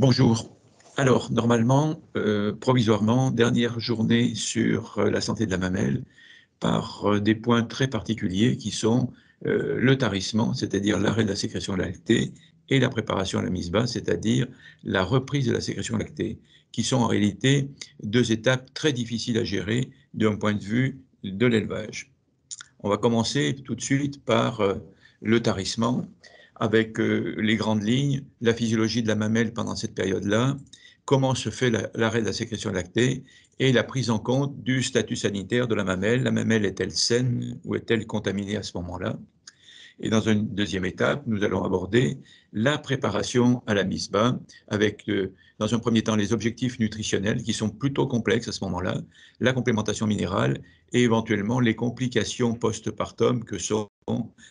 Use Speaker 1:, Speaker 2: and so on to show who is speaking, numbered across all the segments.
Speaker 1: Bonjour. Alors, normalement, euh, provisoirement, dernière journée sur euh, la santé de la mamelle par euh, des points très particuliers qui sont le tarissement, c'est-à-dire l'arrêt de la sécrétion lactée, et la préparation à la mise basse, c'est-à-dire la reprise de la sécrétion lactée, qui sont en réalité deux étapes très difficiles à gérer d'un point de vue de l'élevage. On va commencer tout de suite par le tarissement avec euh, les grandes lignes, la physiologie de la mamelle pendant cette période-là, comment se fait l'arrêt de la sécrétion lactée et la prise en compte du statut sanitaire de la mamelle. La mamelle est-elle saine ou est-elle contaminée à ce moment-là Et dans une deuxième étape, nous allons aborder la préparation à la mise bas avec, euh, dans un premier temps, les objectifs nutritionnels qui sont plutôt complexes à ce moment-là, la complémentation minérale et éventuellement les complications postpartum que sont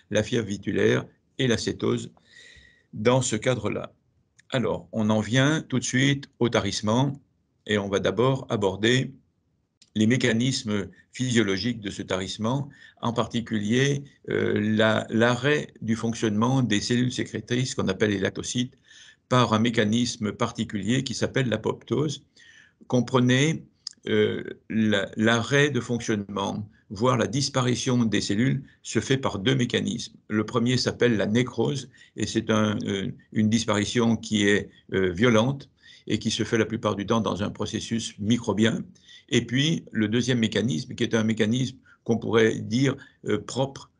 Speaker 1: la fièvre vitulaire et cétose dans ce cadre-là. Alors, on en vient tout de suite au tarissement et on va d'abord aborder les mécanismes physiologiques de ce tarissement, en particulier euh, l'arrêt du fonctionnement des cellules sécrétrices qu'on appelle les lactocytes par un mécanisme particulier qui s'appelle l'apoptose. Comprenez euh, l'arrêt de fonctionnement Voir la disparition des cellules, se fait par deux mécanismes. Le premier s'appelle la nécrose, et c'est euh, une disparition qui est euh, violente et qui se fait la plupart du temps dans un processus microbien. Et puis, le deuxième mécanisme, qui est un mécanisme qu'on pourrait dire euh, propre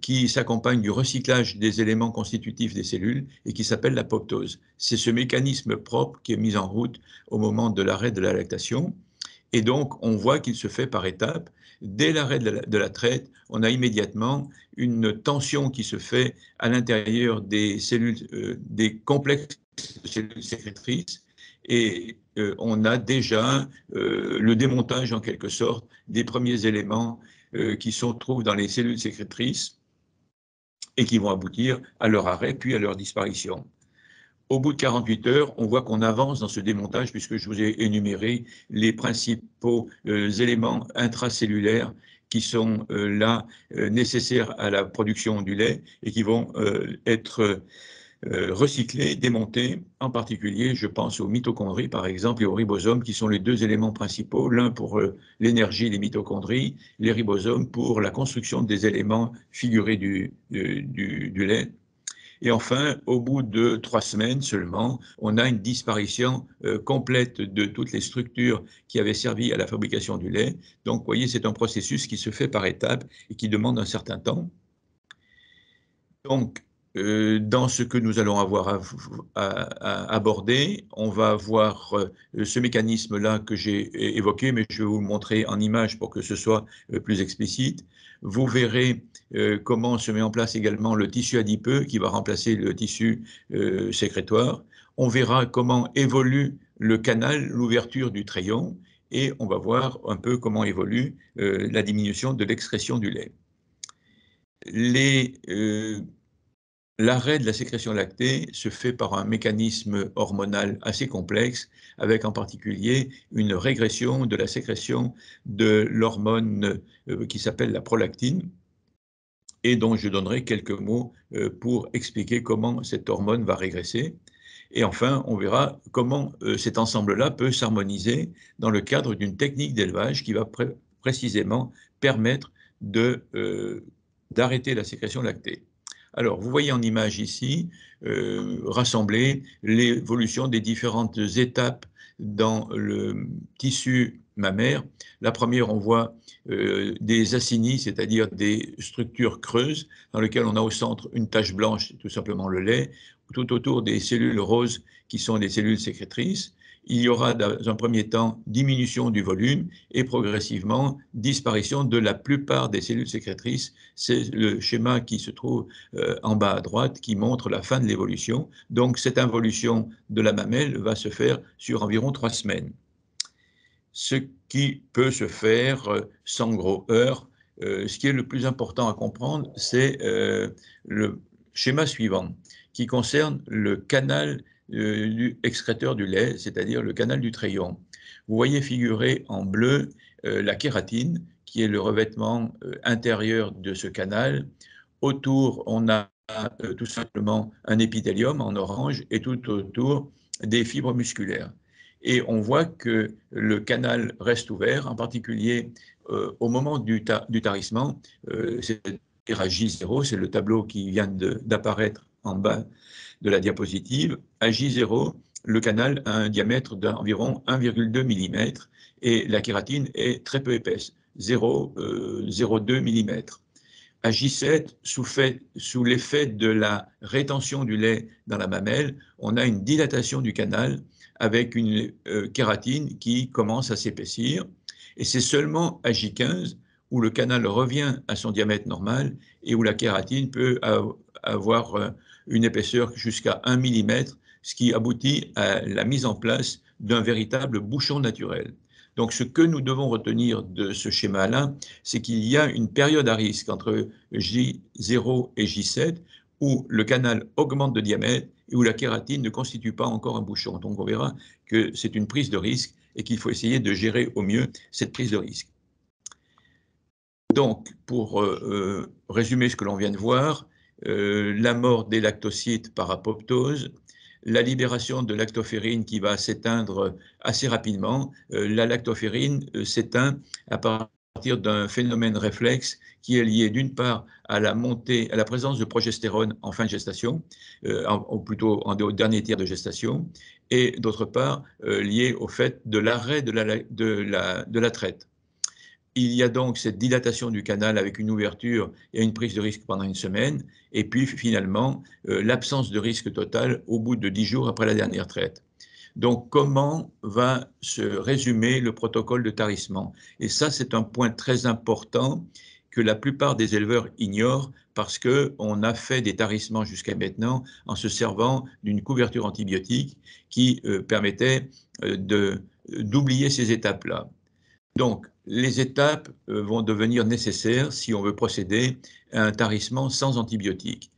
Speaker 1: qui s'accompagne du recyclage des éléments constitutifs des cellules et qui s'appelle l'apoptose. C'est ce mécanisme propre qui est mis en route au moment de l'arrêt de la lactation. Et donc, on voit qu'il se fait par étapes. Dès l'arrêt de, la, traite, on a immédiatement une tension qui se fait à l'intérieur des cellules, euh, des complexes de cellules sécrétrices, et euh, on a déjà euh, le démontage en quelque sorte des premiers éléments qui se trouvent dans les cellules sécrétrices et qui vont aboutir à leur arrêt puis à leur disparition. Au bout de 48 heures, on voit qu'on avance dans ce démontage puisque je vous ai énuméré les principaux euh, éléments intracellulaires qui sont euh, là euh, nécessaires à la production du lait et qui vont être recyclés, démontés. En particulier, je pense aux mitochondries, par exemple, et aux ribosomes, qui sont les deux éléments principaux, l'un pour l'énergie des mitochondries, les ribosomes pour la construction des éléments figurés du lait, et enfin, au bout de trois semaines seulement, on a une disparition euh, complète de toutes les structures qui avaient servi à la fabrication du lait. Donc, vous voyez, c'est un processus qui se fait par étapes et qui demande un certain temps. Donc, euh, dans ce que nous allons avoir à, aborder, on va voir euh, ce mécanisme-là que j'ai évoqué, mais je vais vous le montrer en image pour que ce soit plus explicite. Vous verrez euh, comment se met en place également le tissu adipeux qui va remplacer le tissu euh, sécrétoire. On verra comment évolue le canal, l'ouverture du trayon, et on va voir un peu comment évolue euh, la diminution de l'excrétion du lait. Les L'arrêt de la sécrétion lactée se fait par un mécanisme hormonal assez complexe, avec en particulier une régression de la sécrétion de l'hormone euh, qui s'appelle la prolactine, et dont je donnerai quelques mots euh, pour expliquer comment cette hormone va régresser. Et enfin, on verra comment euh, cet ensemble-là peut s'harmoniser dans le cadre d'une technique d'élevage qui va précisément permettre d'arrêter la sécrétion lactée. Alors, vous voyez en image ici, euh, l'évolution des différentes étapes dans le tissu mammaire. La première, on voit euh, des acinies, c'est-à-dire des structures creuses, dans lesquelles on a au centre une tache blanche, tout simplement le lait, tout autour des cellules roses qui sont des cellules sécrétrices il y aura dans un premier temps diminution du volume et progressivement disparition de la plupart des cellules sécrétrices. C'est le schéma qui se trouve euh, en bas à droite qui montre la fin de l'évolution. Donc cette involution de la mamelle va se faire sur environ trois semaines. Ce qui peut se faire euh, sans gros heurts. Euh, ce qui est le plus important à comprendre, c'est le schéma suivant qui concerne le canal euh, du excréteur du lait, c'est-à-dire le canal du trayon. Vous voyez figurer en bleu euh, la kératine, qui est le revêtement euh, intérieur de ce canal. Autour, on a tout simplement un épithélium en orange et tout autour des fibres musculaires. Et on voit que le canal reste ouvert, en particulier au moment du, tarissement, 0 c'est le tableau qui vient d'apparaître en bas de la diapositive, à J0, le canal a un diamètre d'environ 1,2 mm et la kératine est très peu épaisse, 0,02 mm. À J7, sous, sous l'effet de la rétention du lait dans la mamelle, on a une dilatation du canal avec une euh, kératine qui commence à s'épaissir. Et c'est seulement à J15 où le canal revient à son diamètre normal et où la kératine peut avoir euh, une épaisseur jusqu'à 1 mm, ce qui aboutit à la mise en place d'un véritable bouchon naturel. Donc ce que nous devons retenir de ce schéma-là, c'est qu'il y a une période à risque entre J0 et J7 où le canal augmente de diamètre et où la kératine ne constitue pas encore un bouchon. Donc on verra que c'est une prise de risque et qu'il faut essayer de gérer au mieux cette prise de risque. Donc, pour euh, euh, résumer ce que l'on vient de voir, euh, la mort des lactocytes par apoptose, la libération de lactoférine qui va s'éteindre assez rapidement. Euh, la lactoférine euh, s'éteint à partir d'un phénomène réflexe qui est lié d'une part à la montée, à la présence de progestérone en fin de gestation, ou plutôt en, au dernier tiers de gestation, et d'autre part lié au fait de l'arrêt de de la traite. Il y a donc cette dilatation du canal avec une ouverture et une prise de risque pendant une semaine, et puis finalement euh, l'absence de risque total au bout de dix jours après la dernière traite. Donc comment va se résumer le protocole de tarissement Et ça, c'est un point très important que la plupart des éleveurs ignorent parce qu'on a fait des tarissements jusqu'à maintenant en se servant d'une couverture antibiotique qui euh, permettait euh, d'oublier ces étapes-là. Donc, les étapes euh, vont devenir nécessaires si on veut procéder à un tarissement sans antibiotiques.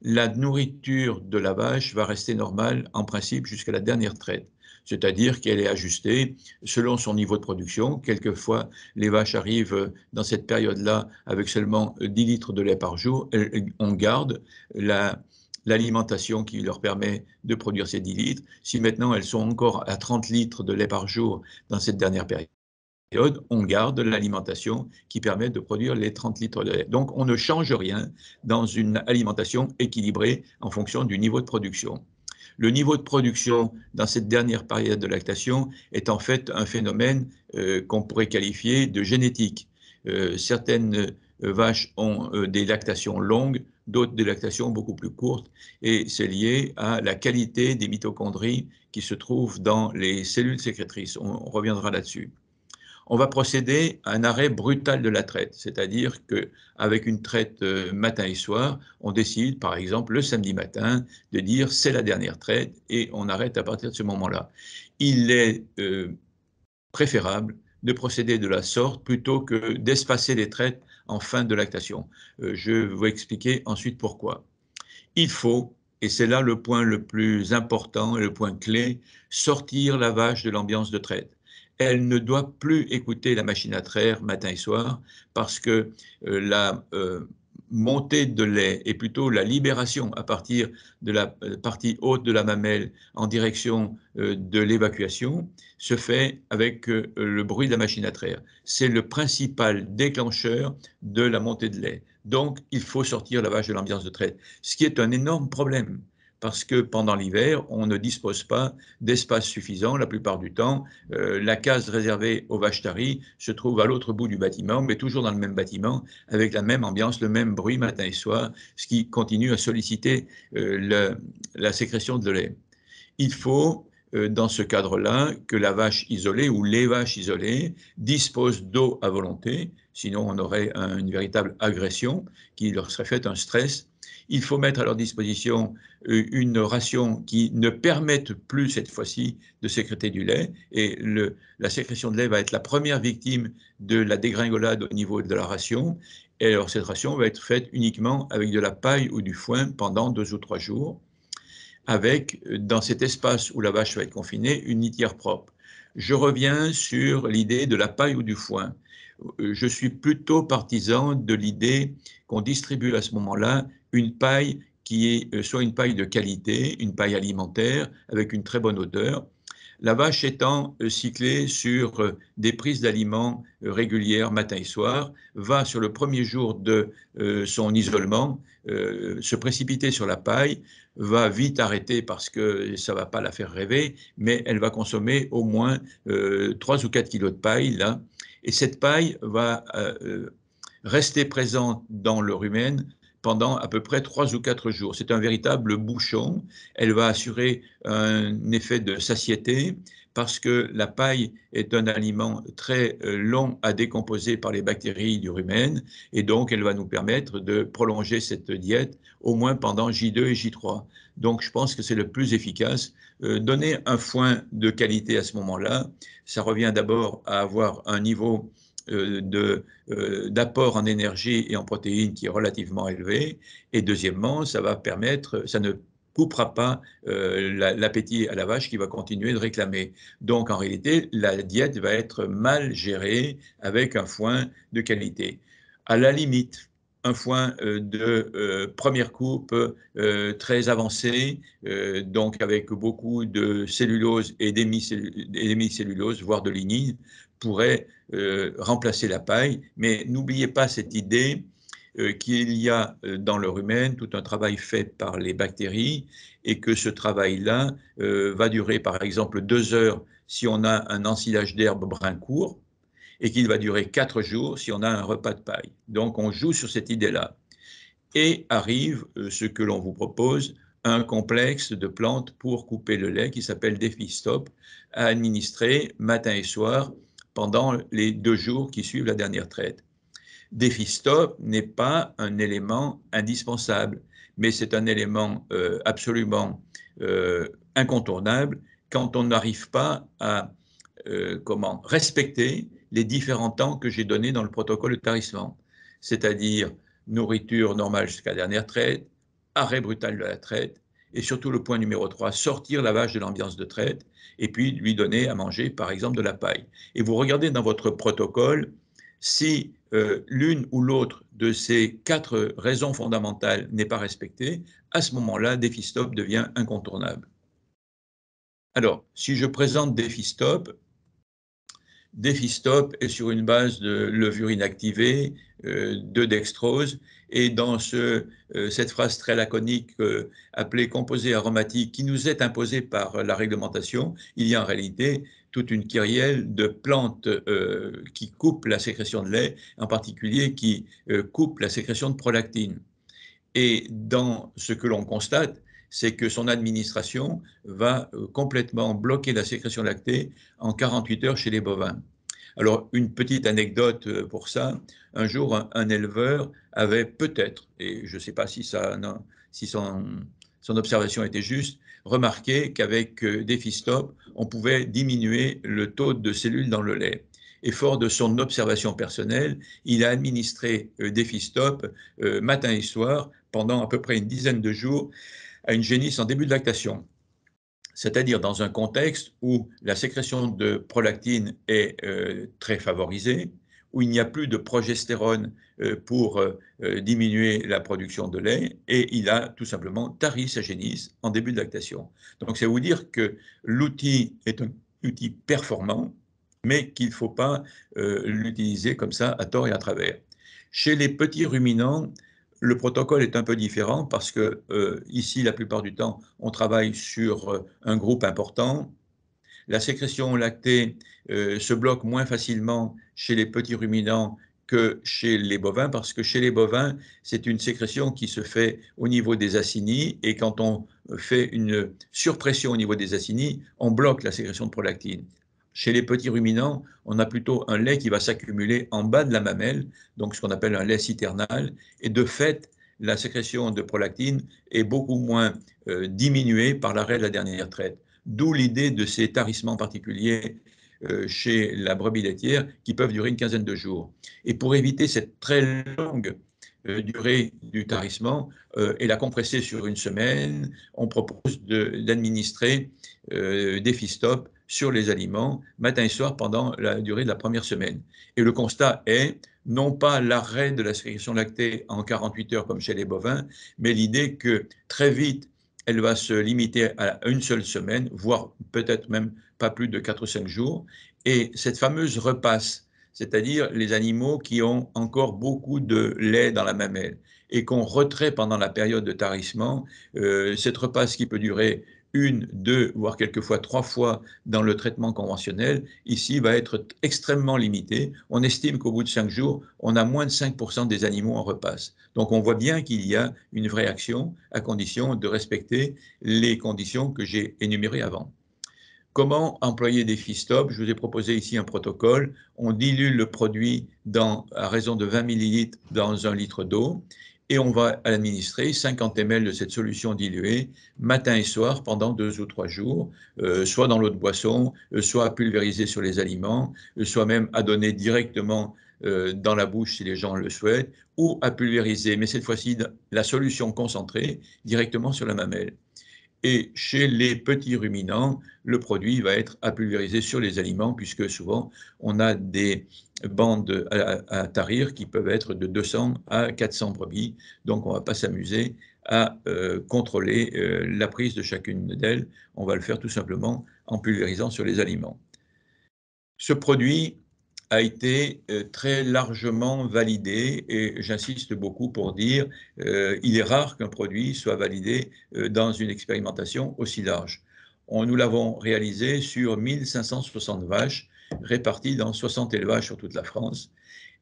Speaker 1: La nourriture de la vache va rester normale en principe jusqu'à la dernière traite, c'est-à-dire qu'elle est ajustée selon son niveau de production. Quelquefois, les vaches arrivent dans cette période-là avec seulement 10 litres de lait par jour. On garde l'alimentation qui leur permet de produire ces 10 litres. Si maintenant elles sont encore à 30 litres de lait par jour dans cette dernière période, on garde l'alimentation qui permet de produire les 30 litres de lait. Donc, on ne change rien dans une alimentation équilibrée en fonction du niveau de production. Le niveau de production dans cette dernière période de lactation est en fait un phénomène euh, qu'on pourrait qualifier de génétique. Euh, certaines euh, vaches ont des lactations longues, d'autres des lactations beaucoup plus courtes, et c'est lié à la qualité des mitochondries qui se trouvent dans les cellules sécrétrices. on reviendra là-dessus on va procéder à un arrêt brutal de la traite, c'est-à-dire qu'avec une traite euh, matin et soir, on décide par exemple le samedi matin de dire c'est la dernière traite et on arrête à partir de ce moment-là. Il est euh, préférable de procéder de la sorte plutôt que d'espacer les traites en fin de lactation. Euh, je vais expliquer ensuite pourquoi. Il faut et c'est là le point le plus important et le point clé, sortir la vache de l'ambiance de traite elle ne doit plus écouter la machine à traire matin et soir parce que euh, la euh, montée de lait et plutôt la libération à partir de la euh, partie haute de la mamelle en direction de l'évacuation se fait avec le bruit de la machine à traire. C'est le principal déclencheur de la montée de lait. Donc, il faut sortir la vache de l'ambiance de traite, ce qui est un énorme problème parce que pendant l'hiver, on ne dispose pas d'espace suffisant. La plupart du temps, euh, la case réservée aux taries se trouve à l'autre bout du bâtiment, mais toujours dans le même bâtiment, avec la même ambiance, le même bruit matin et soir, ce qui continue à solliciter euh, le, la sécrétion de lait. Il faut euh, dans ce cadre-là que la vache isolée ou les vaches isolées disposent d'eau à volonté, sinon on aurait une véritable agression qui leur serait faite un stress. Il faut mettre à leur disposition euh, une ration qui ne permette plus cette fois-ci de sécréter du lait et la sécrétion de lait va être la première victime de la dégringolade au niveau de la ration et alors cette ration va être faite uniquement avec de la paille ou du foin pendant deux ou trois jours avec, euh, dans cet espace où la vache va être confinée, une litière propre. Je reviens sur l'idée de la paille ou du foin. Euh, je suis plutôt partisan de l'idée qu'on distribue à ce moment-là une paille qui euh, soit une paille de qualité, une paille alimentaire, avec une très bonne odeur, la vache étant cyclée sur des prises d'aliments régulières matin et soir, va sur le premier jour de son isolement se précipiter sur la paille, va vite arrêter parce que ça ne va pas la faire rêver, mais elle va consommer au moins 3 euh, ou 4 kilos de paille, là. Et cette paille va euh, euh, rester présente dans le rumen pendant à peu près trois ou quatre jours. C'est un véritable bouchon. Elle va assurer un effet de satiété parce que la paille est un aliment très euh, long à décomposer par les bactéries du rumen et donc elle va nous permettre de prolonger cette diète au moins pendant J2 et J3. Donc je pense que c'est le plus efficace. Euh, donner un foin de qualité à ce moment-là, ça revient d'abord à avoir un niveau euh, euh, d'apport en énergie et en protéines qui est relativement élevé. Et deuxièmement, ça va permettre, ça ne coupera pas euh, l'appétit à la vache qui va continuer de réclamer. Donc en réalité, la diète va être mal gérée avec un foin de qualité. À la limite, un foin de première coupe très avancé, donc avec beaucoup de cellulose et d'hémicellulose, voire de lignine, pourrait euh, remplacer la paille. Mais n'oubliez pas cette idée euh, qu'il y a euh, dans l'heure humaine tout un travail fait par les bactéries et que ce travail-là va durer par exemple deux heures si on a un ensilage d'herbe brun court et qu'il va durer quatre jours si on a un repas de paille. Donc on joue sur cette idée-là. Et arrive ce que l'on vous propose, un complexe de plantes pour couper le lait qui s'appelle Stop, à administrer matin et soir pendant les deux jours qui suivent la dernière traite. Défi stop n'est pas un élément indispensable, mais c'est un élément euh, absolument euh, incontournable quand on n'arrive pas à euh, comment respecter les différents temps que j'ai donnés dans le protocole de tarissement, c'est-à-dire nourriture normale jusqu'à la dernière traite, arrêt brutal de la traite, et surtout le point numéro 3, sortir la vache de l'ambiance de traite et puis lui donner à manger, par exemple, de la paille. Et vous regardez dans votre protocole si euh, l'une ou l'autre de ces quatre raisons fondamentales n'est pas respectée, à ce moment-là, stop devient incontournable. Alors, si je présente stop d'éphistope est sur une base de levure inactivée, euh, de dextrose. Et dans euh, cette phrase très laconique euh, appelée composé aromatique qui nous est imposée par la réglementation, il y a en réalité toute une kyrielle de plantes qui coupent la sécrétion de lait, en particulier qui coupent la sécrétion de prolactine. Et dans ce que l'on constate, c'est que son administration va euh, complètement bloquer la sécrétion lactée en 48 heures chez les bovins. Alors, une petite anecdote euh, pour ça. Un jour, un, éleveur avait peut-être, et je ne sais pas si, ça, si son, observation était juste, remarqué qu'avec euh, des on pouvait diminuer le taux de cellules dans le lait. Et fort de son observation personnelle, il a administré des matin et soir pendant à peu près une dizaine de jours à une génisse en début de lactation, c'est-à-dire dans un contexte où la sécrétion de prolactine est euh, très favorisée, où il n'y a plus de progestérone euh, pour euh, diminuer la production de lait, et il a tout simplement tari sa génisse en début de lactation. Donc, c'est vous dire que l'outil est un outil performant, mais qu'il ne faut pas l'utiliser comme ça à tort et à travers. Chez les petits ruminants, le protocole est un peu différent parce que euh, ici, la plupart du temps, on travaille sur euh, un groupe important. La sécrétion lactée euh, se bloque moins facilement chez les petits ruminants que chez les bovins, parce que chez les bovins, c'est une sécrétion qui se fait au niveau des acinies, et quand on fait une surpression au niveau des acinies, on bloque la sécrétion de prolactine. Chez les petits ruminants, on a plutôt un lait qui va s'accumuler en bas de la mamelle, donc ce qu'on appelle un lait citernal, et de fait, la sécrétion de prolactine est beaucoup moins euh, diminuée par l'arrêt de la dernière traite. D'où l'idée de ces tarissements particuliers euh, chez la brebis laitière qui peuvent durer une quinzaine de jours. Et pour éviter cette très longue euh, durée du tarissement et la compresser sur une semaine, on propose d'administrer des fistops sur les aliments matin et soir pendant la durée de la première semaine. Et le constat est non pas l'arrêt de la sécrétion lactée en 48 heures comme chez les bovins, mais l'idée que très vite, elle va se limiter à une seule semaine, voire peut-être même pas plus de 4 ou 5 jours. Et cette fameuse repasse, c'est-à-dire les animaux qui ont encore beaucoup de lait dans la mamelle et qu'on retrait pendant la période de tarissement, euh, cette repasse qui peut durer une, deux, voire quelquefois trois fois dans le traitement conventionnel, ici va être extrêmement limité. On estime qu'au bout de cinq jours, on a moins de 5% des animaux en repasse. Donc on voit bien qu'il y a une vraie action à condition de respecter les conditions que j'ai énumérées avant. Comment employer des fistops Je vous ai proposé ici un protocole. On dilue le produit dans, à raison de 20 ml dans un litre d'eau et on va administrer 50 ml de cette solution diluée matin et soir pendant deux ou trois jours, euh, soit dans l'eau de boisson, euh, soit à pulvériser sur les aliments, euh, soit même à donner directement dans la bouche si les gens le souhaitent, ou à pulvériser, mais cette fois-ci la solution concentrée directement sur la mamelle. Et chez les petits ruminants, le produit va être à pulvériser sur les aliments, puisque souvent on a des bandes à, tarir qui peuvent être de 200 à 400 brebis. Donc on ne va pas s'amuser à euh, contrôler euh, la prise de chacune d'elles. On va le faire tout simplement en pulvérisant sur les aliments. Ce produit a été euh, très largement validé et j'insiste beaucoup pour dire il est rare qu'un produit soit validé dans une expérimentation aussi large. On, nous l'avons réalisé sur 1560 vaches répartis dans 60 élevages sur toute la France.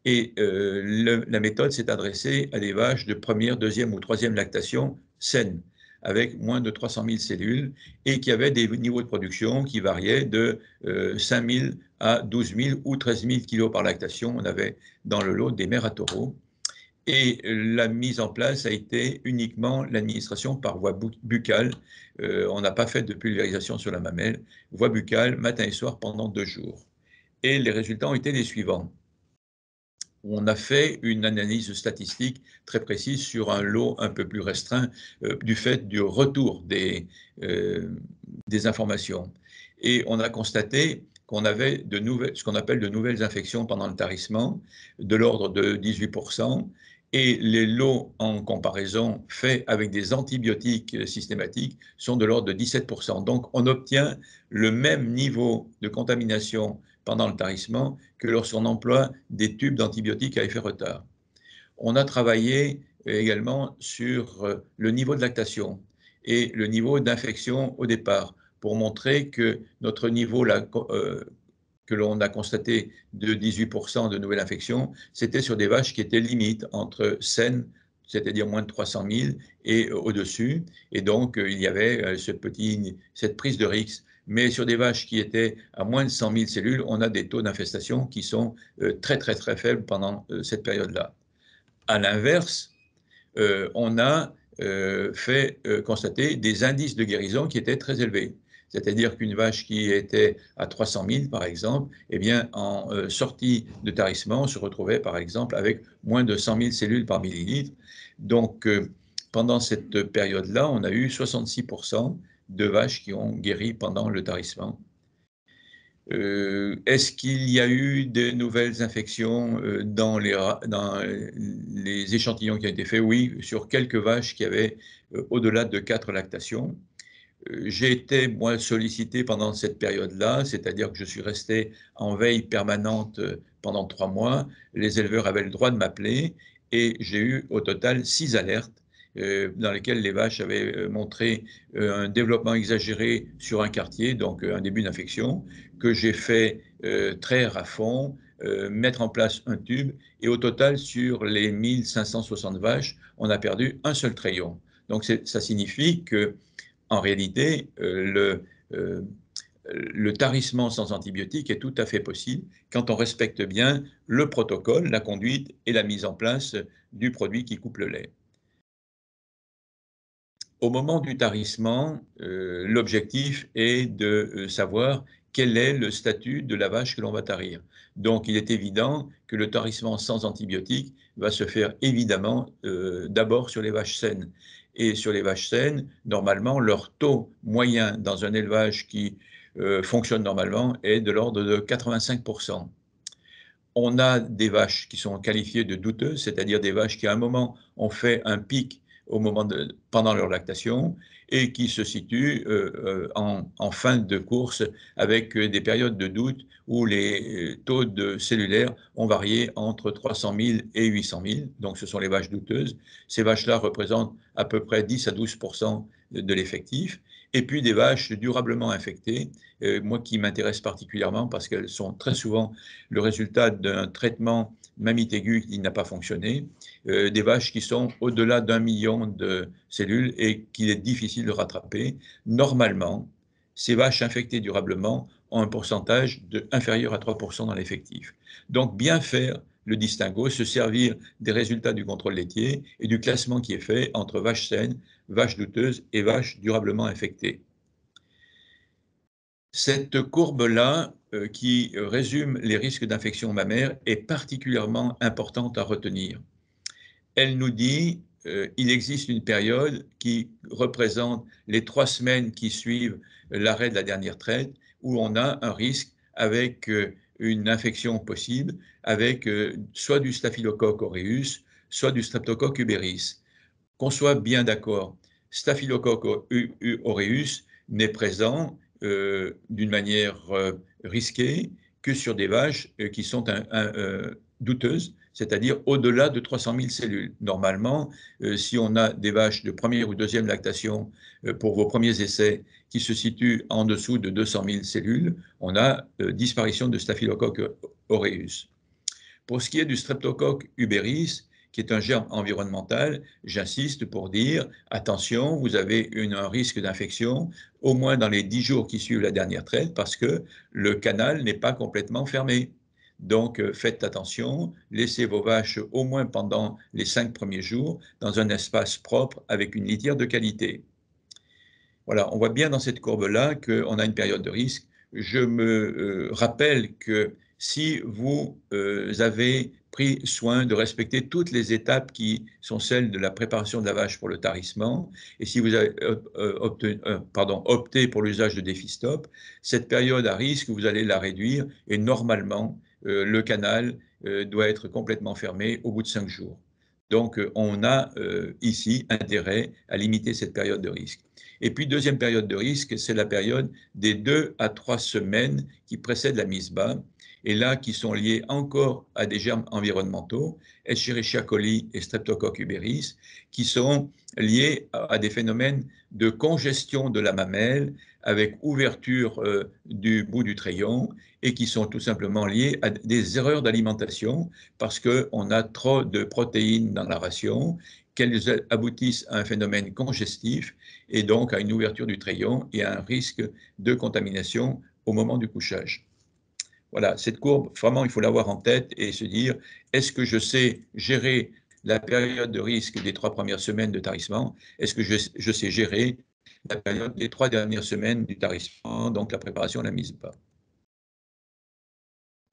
Speaker 1: Et euh, la méthode s'est adressée à des vaches de première, deuxième ou troisième lactation saines, avec moins de 300 000 cellules, et qui avaient des niveaux de production qui variaient de 5 euh, 000 à 12 000 ou 13 000 kilos par lactation. On avait dans le lot des mères à taureaux. Et euh, la mise en place a été uniquement l'administration par voie buccale. on n'a pas fait de pulvérisation sur la mamelle. Voie buccale, matin et soir, pendant deux jours et les résultats ont été les suivants. On a fait une analyse statistique très précise sur un lot un peu plus restreint euh, du fait du retour euh, des, informations. Et on a constaté qu'on avait ce qu'on appelle de nouvelles infections pendant le tarissement, de l'ordre de 18%, et les lots en comparaison faits avec des antibiotiques systématiques sont de l'ordre de 17%. Donc on obtient le même niveau de contamination pendant le tarissement que lorsqu'on emploie des tubes d'antibiotiques à effet retard. On a travaillé euh, également sur euh, le niveau de lactation et le niveau d'infection au départ pour montrer que notre niveau euh, que l'on a constaté de 18% de nouvelles infections, c'était sur des vaches qui étaient limites, entre saines, c'est-à-dire moins de 300 000, et au-dessus. Et donc, il y avait petit, cette prise de risque mais sur des vaches qui étaient à moins de 100 000 cellules, on a des taux d'infestation qui sont euh, très très très faibles pendant euh, cette période-là. À l'inverse, euh, on a fait constater des indices de guérison qui étaient très élevés. C'est-à-dire qu'une vache qui était à 300 000, par exemple, et eh bien, en sortie de tarissement, on se retrouvait, par exemple, avec moins de 100 000 cellules par millilitre. Donc, pendant cette période-là, on a eu 66 de vaches qui ont guéri pendant le tarissement. Euh, est-ce qu'il y a eu de nouvelles infections euh, dans les, dans les échantillons qui ont été faits Oui, sur quelques vaches qui avaient euh, au-delà de quatre lactations. J'ai été, moi, sollicité pendant cette période-là, c'est-à-dire que je suis resté en veille permanente pendant trois mois. Les éleveurs avaient le droit de m'appeler et j'ai eu au total six alertes euh, dans lesquelles les vaches avaient euh, montré euh, un développement exagéré sur un quartier, donc un début d'infection, que j'ai fait traire à fond, mettre en place un tube, et au total, sur les 1560 vaches, on a perdu un seul trayon. Donc ça signifie que, en réalité, le, le tarissement sans antibiotiques est tout à fait possible quand on respecte bien le protocole, la conduite et la mise en place du produit qui coupe le lait. Au moment du tarissement, euh, l'objectif est de euh, savoir quel est le statut de la vache que l'on va tarir. Donc, il est évident que le tarissement sans antibiotiques va se faire évidemment euh, d'abord sur les vaches saines. Et sur les vaches saines, normalement, leur taux moyen dans un élevage qui fonctionne normalement est de l'ordre de 85%. On a des vaches qui sont qualifiées de douteuses, c'est-à-dire des vaches qui à un moment ont fait un pic moment de, pendant leur lactation et qui se situent euh, euh, en, fin de course avec euh, des périodes de doute où les taux de cellulaires ont varié entre 300 000 et 800 000. Donc ce sont les vaches douteuses. Ces vaches-là représentent à peu près 10 à 12 de, l'effectif et puis des vaches durablement infectées, moi qui m'intéresse particulièrement parce qu'elles sont très souvent le résultat d'un traitement mammite aiguë qui n'a pas fonctionné, euh, des vaches qui sont au-delà d'un million de cellules et qu'il est difficile de rattraper. Normalement, ces vaches infectées durablement ont un pourcentage inférieur à 3% dans l'effectif. Donc bien faire le distinguo, se servir des résultats du contrôle laitier et du classement qui est fait entre vaches saines, vaches douteuses et vaches durablement infectées. Cette courbe-là, euh, qui résume les risques d'infection mammaire, est particulièrement importante à retenir. Elle nous dit qu'il euh, il existe une période qui représente les trois semaines qui suivent l'arrêt de la dernière traite, où on a un risque avec euh, une infection possible, avec soit du staphylocoque aureus, soit du streptocoque uberis. Qu'on soit bien d'accord, staphylocoque aureus n'est présent euh, d'une manière euh, risquée que sur des vaches euh, qui sont douteuses, c'est-à-dire au-delà de 300 000 cellules. Normalement, si on a des vaches de première ou deuxième lactation pour vos premiers essais qui se situent en dessous de 200 000 cellules, on a disparition de Staphylococcus aureus. Pour ce qui est du streptocoque uberis, qui est un germe environnemental, j'insiste pour dire, attention, vous avez un risque d'infection au moins dans les 10 jours qui suivent la dernière traite parce que le canal n'est pas complètement fermé. Donc, euh, faites attention, laissez vos vaches au moins pendant les cinq premiers jours dans un espace propre avec une litière de qualité. Voilà, on voit bien dans cette courbe-là qu'on a une période de risque. Je me euh, rappelle que si vous euh, avez pris soin de respecter toutes les étapes qui sont celles de la préparation de la vache pour le tarissement. Et si vous avez euh, euh, euh, pardon, opté pour l'usage de stop, cette période à risque, vous allez la réduire et normalement, le canal doit être complètement fermé au bout de cinq jours. Donc, on a ici intérêt à limiter cette période de risque. Et puis, deuxième période de risque, c'est la période des deux à trois semaines qui précèdent la mise bas et là qui sont liés encore à des germes environnementaux, Escherichia coli et Streptococcus uberis, qui sont liés à, des phénomènes de congestion de la mamelle avec ouverture euh, du bout du trayon et qui sont tout simplement liés à des erreurs d'alimentation parce qu'on a trop de protéines dans la ration qu'elles aboutissent à un phénomène congestif et donc à une ouverture du trayon et à un risque de contamination au moment du couchage. Voilà, cette courbe, vraiment, il faut l'avoir en tête et se dire, est-ce que je sais gérer la période de risque des trois premières semaines de tarissement Est-ce que je, sais gérer la période des trois dernières semaines du tarissement, donc la préparation, la mise pas.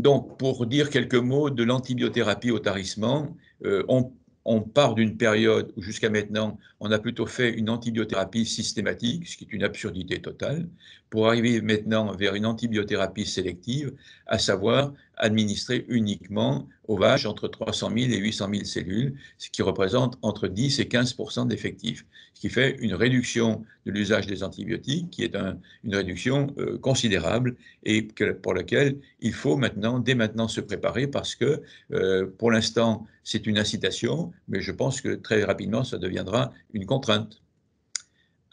Speaker 1: Donc, pour dire quelques mots de l'antibiothérapie au tarissement, euh, on, on part d'une période où jusqu'à maintenant, on a plutôt fait une antibiothérapie systématique, ce qui est une absurdité totale, pour arriver maintenant vers une antibiothérapie sélective, à savoir administrer uniquement aux vaches entre 300 000 et 800 000 cellules, ce qui représente entre 10 et 15 d'effectifs, ce qui fait une réduction de l'usage des antibiotiques, qui est une réduction euh, considérable et pour laquelle il faut maintenant, dès maintenant, se préparer parce que euh, pour l'instant, c'est une incitation, mais je pense que très rapidement, ça deviendra une contrainte.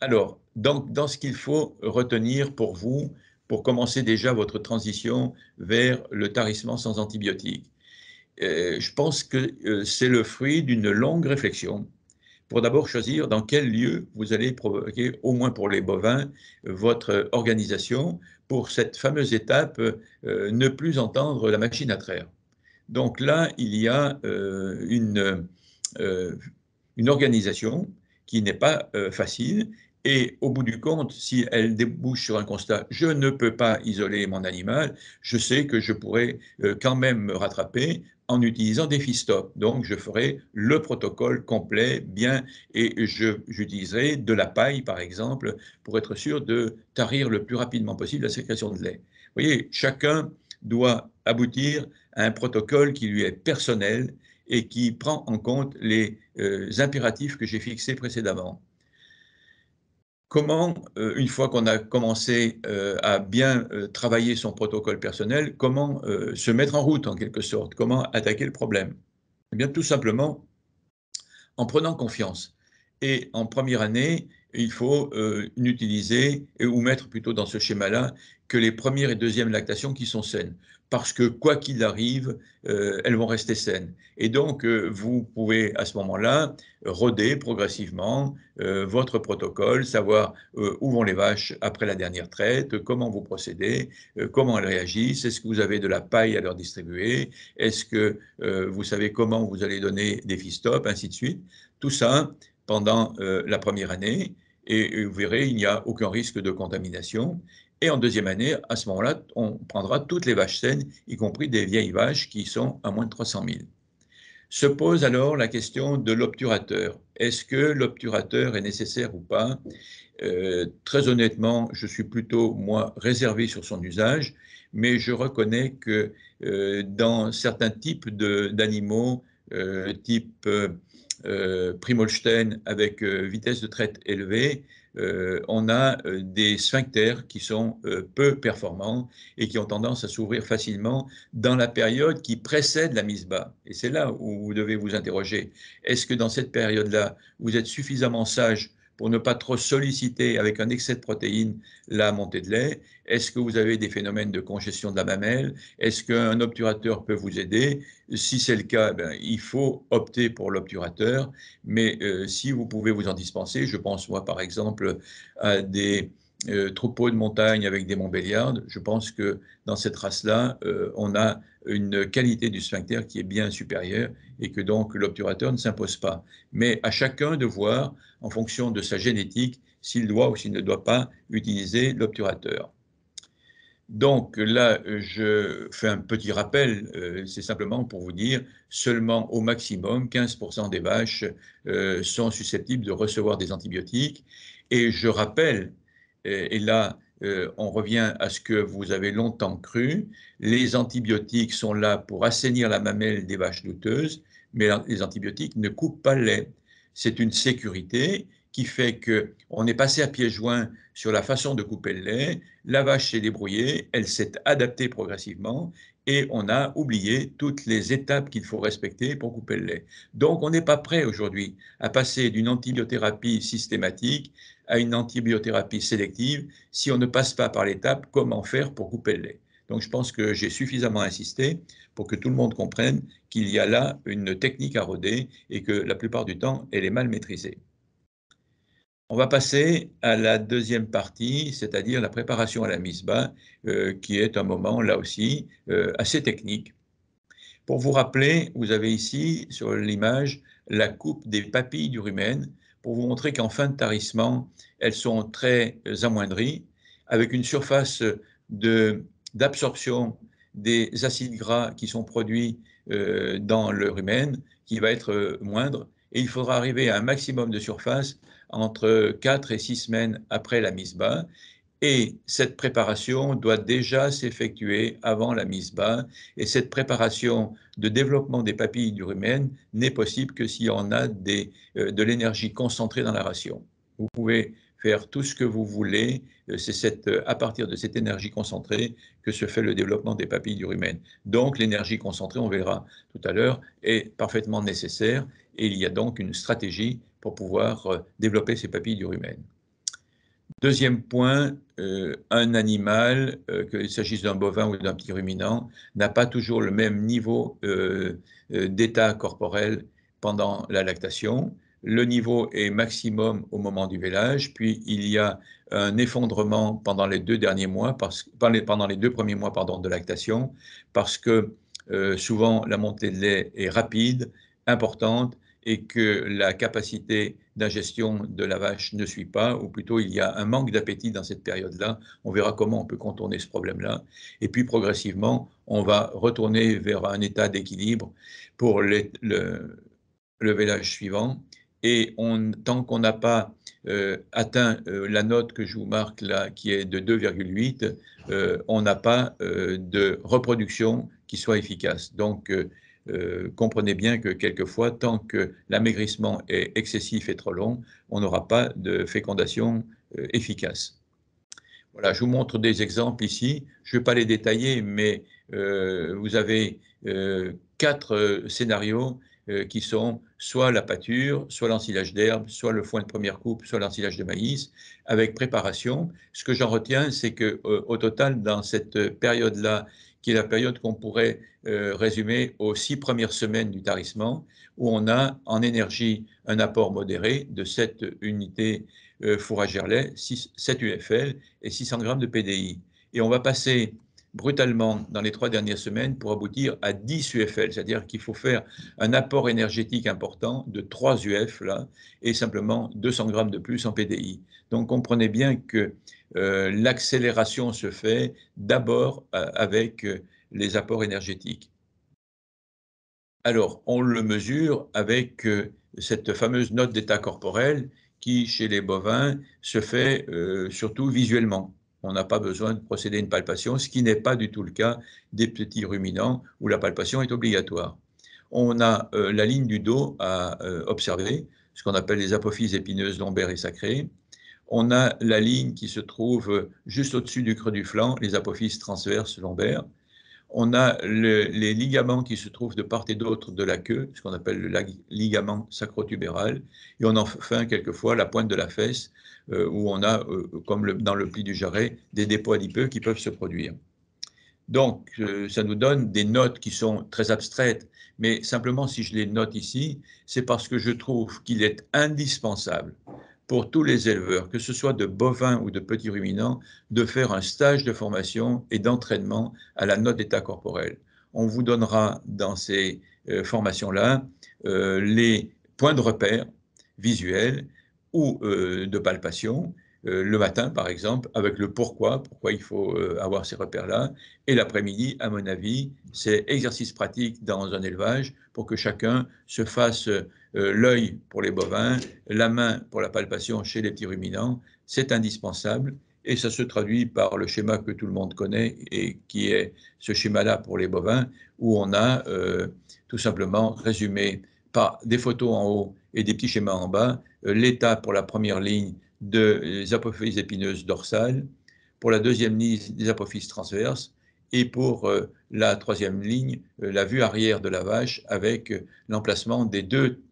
Speaker 1: Alors, donc, dans ce qu'il faut retenir pour vous, pour commencer déjà votre transition vers le tarissement sans antibiotiques, euh, je pense que euh, c'est le fruit d'une longue réflexion pour d'abord choisir dans quel lieu vous allez provoquer, au moins pour les bovins, votre organisation pour cette fameuse étape, euh, ne plus entendre la machine à traire. Donc là, il y a une organisation qui n'est pas facile et au bout du compte, si elle débouche sur un constat, je ne peux pas isoler mon animal, je sais que je pourrais euh, quand même me rattraper en utilisant des fistops. Donc, je ferai le protocole complet, bien, et j'utiliserai de la paille, par exemple, pour être sûr de tarir le plus rapidement possible la sécrétion de lait. Vous voyez, chacun doit aboutir à un protocole qui lui est personnel et qui prend en compte les euh, impératifs que j'ai fixés précédemment comment, euh, une fois qu'on a commencé euh, à bien euh, travailler son protocole personnel, comment se mettre en route en quelque sorte, comment attaquer le problème Eh bien, tout simplement en prenant confiance. Et en première année, il faut euh, n'utiliser euh, ou mettre plutôt dans ce schéma-là que les premières et deuxièmes lactations qui sont saines, parce que quoi qu'il arrive, euh, elles vont rester saines. Et donc, vous pouvez à ce moment-là roder progressivement votre protocole, savoir où vont les vaches après la dernière traite, comment vous procédez, comment elles réagissent, est-ce que vous avez de la paille à leur distribuer, est-ce que vous savez comment vous allez donner des fistops, ainsi de suite. Tout ça pendant la première année, et, vous verrez, il n'y a aucun risque de contamination. Et en deuxième année, à ce moment-là, on prendra toutes les vaches saines, y compris des vieilles vaches qui sont à moins de 300 000. Se pose alors la question de l'obturateur. Est-ce que l'obturateur est nécessaire ou pas euh, Très honnêtement, je suis plutôt, moi, réservé sur son usage, mais je reconnais que euh, dans certains types d'animaux, euh, type euh, euh, Primolstein avec euh, vitesse de traite élevée, euh, on a des sphincters qui sont peu performants et qui ont tendance à s'ouvrir facilement dans la période qui précède la mise bas. Et c'est là où vous devez vous interroger. Est-ce que dans cette période-là, vous êtes suffisamment sage pour ne pas trop solliciter avec un excès de protéines la montée de lait Est-ce que vous avez des phénomènes de congestion de la mamelle Est-ce qu'un obturateur peut vous aider Si c'est le cas, ben, il faut opter pour l'obturateur, mais euh, si vous pouvez vous en dispenser, je pense moi par exemple à des euh, troupeaux de montagne avec des Montbéliardes, je pense que dans cette race-là, euh, on a une qualité du sphincter qui est bien supérieure et que donc l'obturateur ne s'impose pas. Mais à chacun de voir, en fonction de sa génétique, s'il doit ou s'il ne doit pas utiliser l'obturateur. Donc là, je fais un petit rappel, euh, c'est simplement pour vous dire, seulement au maximum 15% des vaches euh, sont susceptibles de recevoir des antibiotiques. Et je rappelle euh, et là, euh, on revient à ce que vous avez longtemps cru, les antibiotiques sont là pour assainir la mamelle des vaches douteuses, mais les antibiotiques ne coupent pas le lait. C'est une sécurité qui fait que on est passé à pieds joints sur la façon de couper le lait, la vache s'est débrouillée, elle s'est adaptée progressivement et on a oublié toutes les étapes qu'il faut respecter pour couper le lait. Donc on n'est pas prêt aujourd'hui à passer d'une antibiothérapie systématique à une antibiothérapie sélective si on ne passe pas par l'étape comment faire pour couper le lait. Donc je pense que j'ai suffisamment insisté pour que tout le monde comprenne qu'il y a là une technique à roder et que la plupart du temps, elle est mal maîtrisée. On va passer à la deuxième partie, c'est-à-dire la préparation à la mise bas, euh, qui est un moment, là aussi, euh, assez technique. Pour vous rappeler, vous avez ici, sur l'image, la coupe des papilles du rumen, pour vous montrer qu'en fin de tarissement, elles sont très amoindries, avec une surface d'absorption des acides gras qui sont produits euh, dans le rumen qui va être euh, moindre. Et il faudra arriver à un maximum de surface entre 4 et 6 semaines après la mise bas. Et cette préparation doit déjà s'effectuer avant la mise bas. Et cette préparation de développement des papilles du ruminant n'est possible que si on a euh, de l'énergie concentrée dans la ration. Vous pouvez faire tout ce que vous voulez. Euh, c'est euh, à partir de cette énergie concentrée que se fait le développement des papilles du ruminant. Donc l'énergie concentrée, on verra tout à l'heure, est parfaitement nécessaire et il y a donc une stratégie pour pouvoir développer ces papilles du ruminant. Deuxième point, euh, un animal, euh, qu'il s'agisse d'un bovin ou d'un petit ruminant, n'a pas toujours le même niveau euh, d'état corporel pendant la lactation. Le niveau est maximum au moment du vélage, puis il y a un effondrement pendant les deux derniers mois, parce, pendant les deux premiers mois pardon, de lactation, parce que souvent la montée de lait est rapide, importante, et que la capacité d'ingestion de la vache ne suit pas, ou plutôt il y a un manque d'appétit dans cette période-là. On verra comment on peut contourner ce problème-là. Et puis progressivement, on va retourner vers un état d'équilibre pour le, le vélage suivant. Et on, tant qu'on n'a pas euh, atteint euh, la note que je vous marque là, qui est de 2,8, euh, on n'a pas de reproduction qui soit efficace. Donc, euh, comprenez bien que quelquefois, tant que l'amaigrissement est excessif et trop long, on n'aura pas de fécondation euh, efficace. Voilà, je vous montre des exemples ici. Je ne vais pas les détailler, mais euh, vous avez quatre scénarios qui sont soit la pâture, soit l'ensilage d'herbe, soit le foin de première coupe, soit l'ensilage de maïs, avec préparation. Ce que j'en retiens, c'est que au total, dans cette période-là, qui est la période qu'on pourrait euh, résumer aux six premières semaines du tarissement, où on a en énergie un apport modéré de 7 unités fourragères euh, fourragère-lait, 7 UFL et 600 grammes de PDI. Et on va passer brutalement dans les trois dernières semaines pour aboutir à 10 UFL, c'est-à-dire qu'il faut faire un apport énergétique important de 3 UF et simplement 200 grammes de plus en PDI. Donc comprenez bien que euh, l'accélération se fait d'abord euh, avec euh, les apports énergétiques. Alors, on le mesure avec cette fameuse note d'état corporel qui, chez les bovins, se fait surtout visuellement. On n'a pas besoin de procéder à une palpation, ce qui n'est pas du tout le cas des petits ruminants où la palpation est obligatoire. On a la ligne du dos à observer, ce qu'on appelle les apophyses épineuses lombaires et sacrées, on a la ligne qui se trouve juste au-dessus du creux du flanc, les apophyses transverses lombaires. On a les ligaments qui se trouvent de part et d'autre de la queue, ce qu'on appelle le ligament sacrotubéral. Et on a enfin quelquefois la pointe de la fesse, euh, où on a, euh, comme dans le pli du jarret, des dépôts adipeux qui peuvent se produire. Donc, euh, ça nous donne des notes qui sont très abstraites, mais simplement si je les note ici, c'est parce que je trouve qu'il est indispensable pour tous les éleveurs, que ce soit de bovins ou de petits ruminants, de faire un stage de formation et d'entraînement à la note d'état corporel. On vous donnera dans ces euh, formations-là euh, les points de repère visuels ou euh, de palpation, le matin par exemple, avec le pourquoi, pourquoi il faut avoir ces repères-là, et l'après-midi, à mon avis, c'est exercice pratique dans un élevage pour que chacun se fasse euh, l'œil pour les bovins, la main pour la palpation chez les petits ruminants, c'est indispensable et ça se traduit par le schéma que tout le monde connaît et qui est ce schéma-là pour les bovins où on a euh, tout simplement résumé par des photos en haut et des petits schémas en bas euh, l'état pour la première ligne des apophyses épineuses dorsales, pour la deuxième ligne des apophyses transverses, et pour euh, la troisième ligne, euh, la vue arrière de la vache avec euh, l'emplacement des deux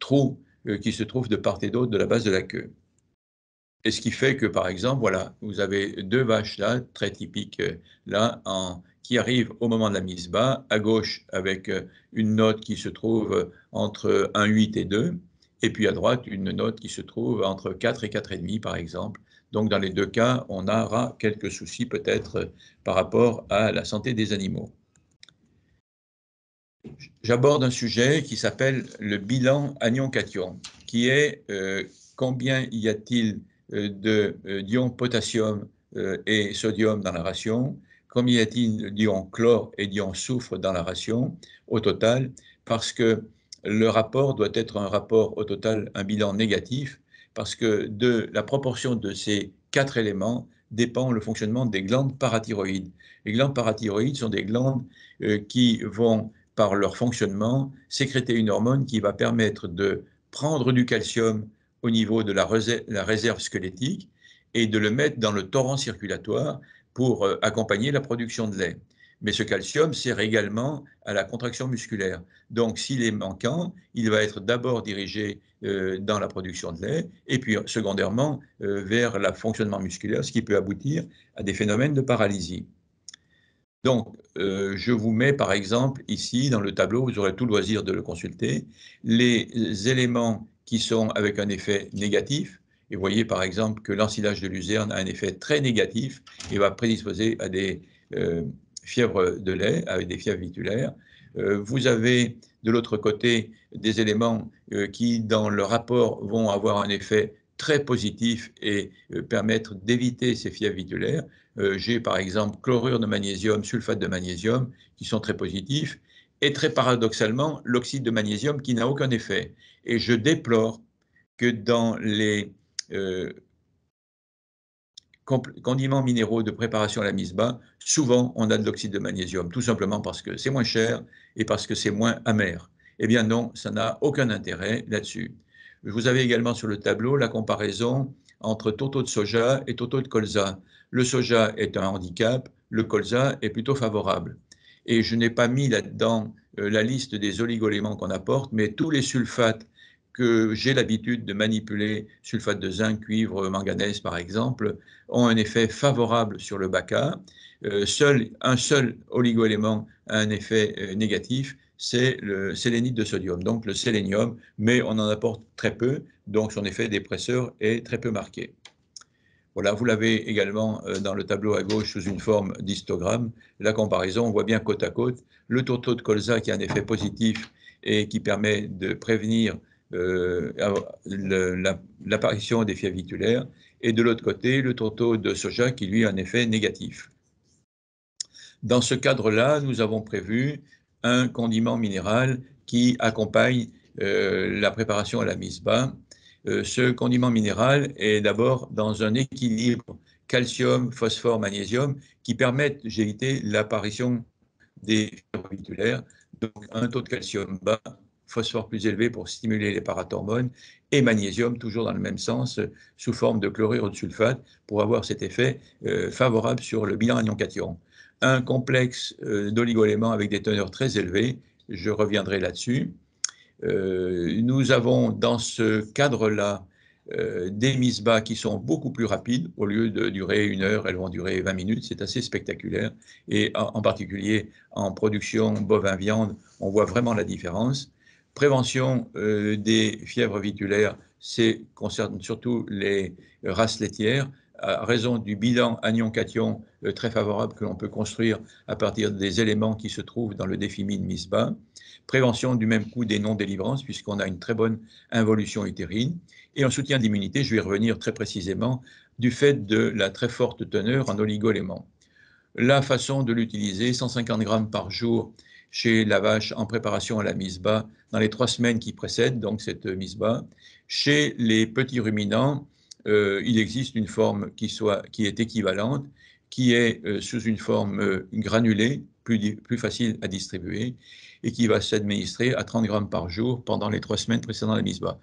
Speaker 1: trous qui se trouvent de part et d'autre de la base de la queue. Et ce qui fait que, par exemple, voilà, vous avez deux vaches là, très typiques, là, qui arrivent au moment de la mise bas, à gauche avec une note qui se trouve entre 1,8 et 2, et puis à droite, une note qui se trouve entre 4 et 4,5, par exemple, donc dans les deux cas, on aura quelques soucis peut-être par rapport à la santé des animaux. J'aborde un sujet qui s'appelle le bilan anion-cation, qui est euh, combien y a-t-il euh, de euh, d'ions potassium et sodium dans la ration, combien y a-t-il d'ions chlore et d'ions soufre dans la ration au total, parce que le rapport doit être un rapport au total, un bilan négatif, parce que de la proportion de ces quatre éléments dépend le fonctionnement des glandes parathyroïdes. Les glandes parathyroïdes sont des glandes euh, qui vont, par leur fonctionnement, sécréter une hormone qui va permettre de prendre du calcium au niveau de la, réserve, squelettique et de le mettre dans le torrent circulatoire pour euh, accompagner la production de lait. Mais ce calcium sert également à la contraction musculaire. Donc, s'il est manquant, il va être d'abord dirigé euh, dans la production de lait, et puis secondairement euh, vers le fonctionnement musculaire, ce qui peut aboutir à des phénomènes de paralysie. Donc, euh, je vous mets par exemple ici dans le tableau, vous aurez tout le loisir de le consulter, les éléments qui sont avec un effet négatif. Et vous voyez par exemple que l'ensilage de luzerne a un effet très négatif et va prédisposer à des fièvres de lait, avec des fièvres vitulaires, euh, vous avez de l'autre côté des éléments euh, qui, dans le rapport, vont avoir un effet très positif et euh, permettre d'éviter ces fièvres vitulaires. J'ai par exemple chlorure de magnésium, sulfate de magnésium, qui sont très positifs, et très paradoxalement, l'oxyde de magnésium qui n'a aucun effet. Et je déplore que dans les condiments minéraux de préparation à la mise bas, souvent on a de l'oxyde de magnésium, tout simplement parce que c'est moins cher et parce que c'est moins amer. Eh bien non, ça n'a aucun intérêt là-dessus. Vous avez également sur le tableau la comparaison entre taux de soja et taux de colza. Le soja est un handicap, le colza est plutôt favorable. Et je n'ai pas mis là-dedans euh, la liste des oligoéléments qu'on apporte, mais tous les sulfates que j'ai l'habitude de manipuler, sulfate de zinc, cuivre, manganèse par exemple, ont un effet favorable sur le BACA. Euh, seul, un seul oligoélément a un effet euh, négatif, c'est le sélénite de sodium, donc le sélénium, mais on en apporte très peu, donc son effet dépresseur est très peu marqué. Voilà, vous l'avez également euh, dans le tableau à gauche sous une forme d'histogramme. La comparaison, on voit bien côte à côte le tourteau de colza qui a un effet positif et qui permet de prévenir euh, l'apparition des fièvres vitulaires, et de l'autre côté, le taux de soja qui, lui, a un effet négatif. Dans ce cadre-là, nous avons prévu un condiment minéral qui accompagne euh, la préparation à la mise bas. Euh, ce condiment minéral est d'abord dans un équilibre calcium, phosphore, magnésium qui permettent d'éviter l'apparition des vitulaires, donc un taux de calcium bas phosphore plus élevé pour stimuler les parathormones, et magnésium, toujours dans le même sens, sous forme de chlorure de sulfate, pour avoir cet effet euh, favorable sur le bilan anion-cation. Un complexe euh, d'oligoéléments avec des teneurs très élevées, je reviendrai là-dessus. Euh, nous avons dans ce cadre-là euh, des mises bas qui sont beaucoup plus rapides, au lieu de durer une heure, elles vont durer 20 minutes, c'est assez spectaculaire. Et en particulier en production bovin-viande, on voit vraiment la différence. Prévention euh, des fièvres vitulaires, c'est concerne surtout les races laitières, à raison du bilan anion-cation euh, très favorable que l'on peut construire à partir des éléments qui se trouvent dans le défimine MISBA. Prévention du même coup des non-délivrances, puisqu'on a une très bonne involution utérine. Et en soutien d'immunité, je vais revenir très précisément, du fait de la très forte teneur en oligoéléments. La façon de l'utiliser, 150 grammes par jour chez la vache en préparation à la mise bas dans les trois semaines qui précèdent donc cette mise bas. Chez les petits ruminants, euh, il existe une forme qui, soit, qui est équivalente, qui est euh, sous une forme euh, granulée, plus, facile à distribuer, et qui va s'administrer à 30 grammes par jour pendant les trois semaines précédant la mise bas.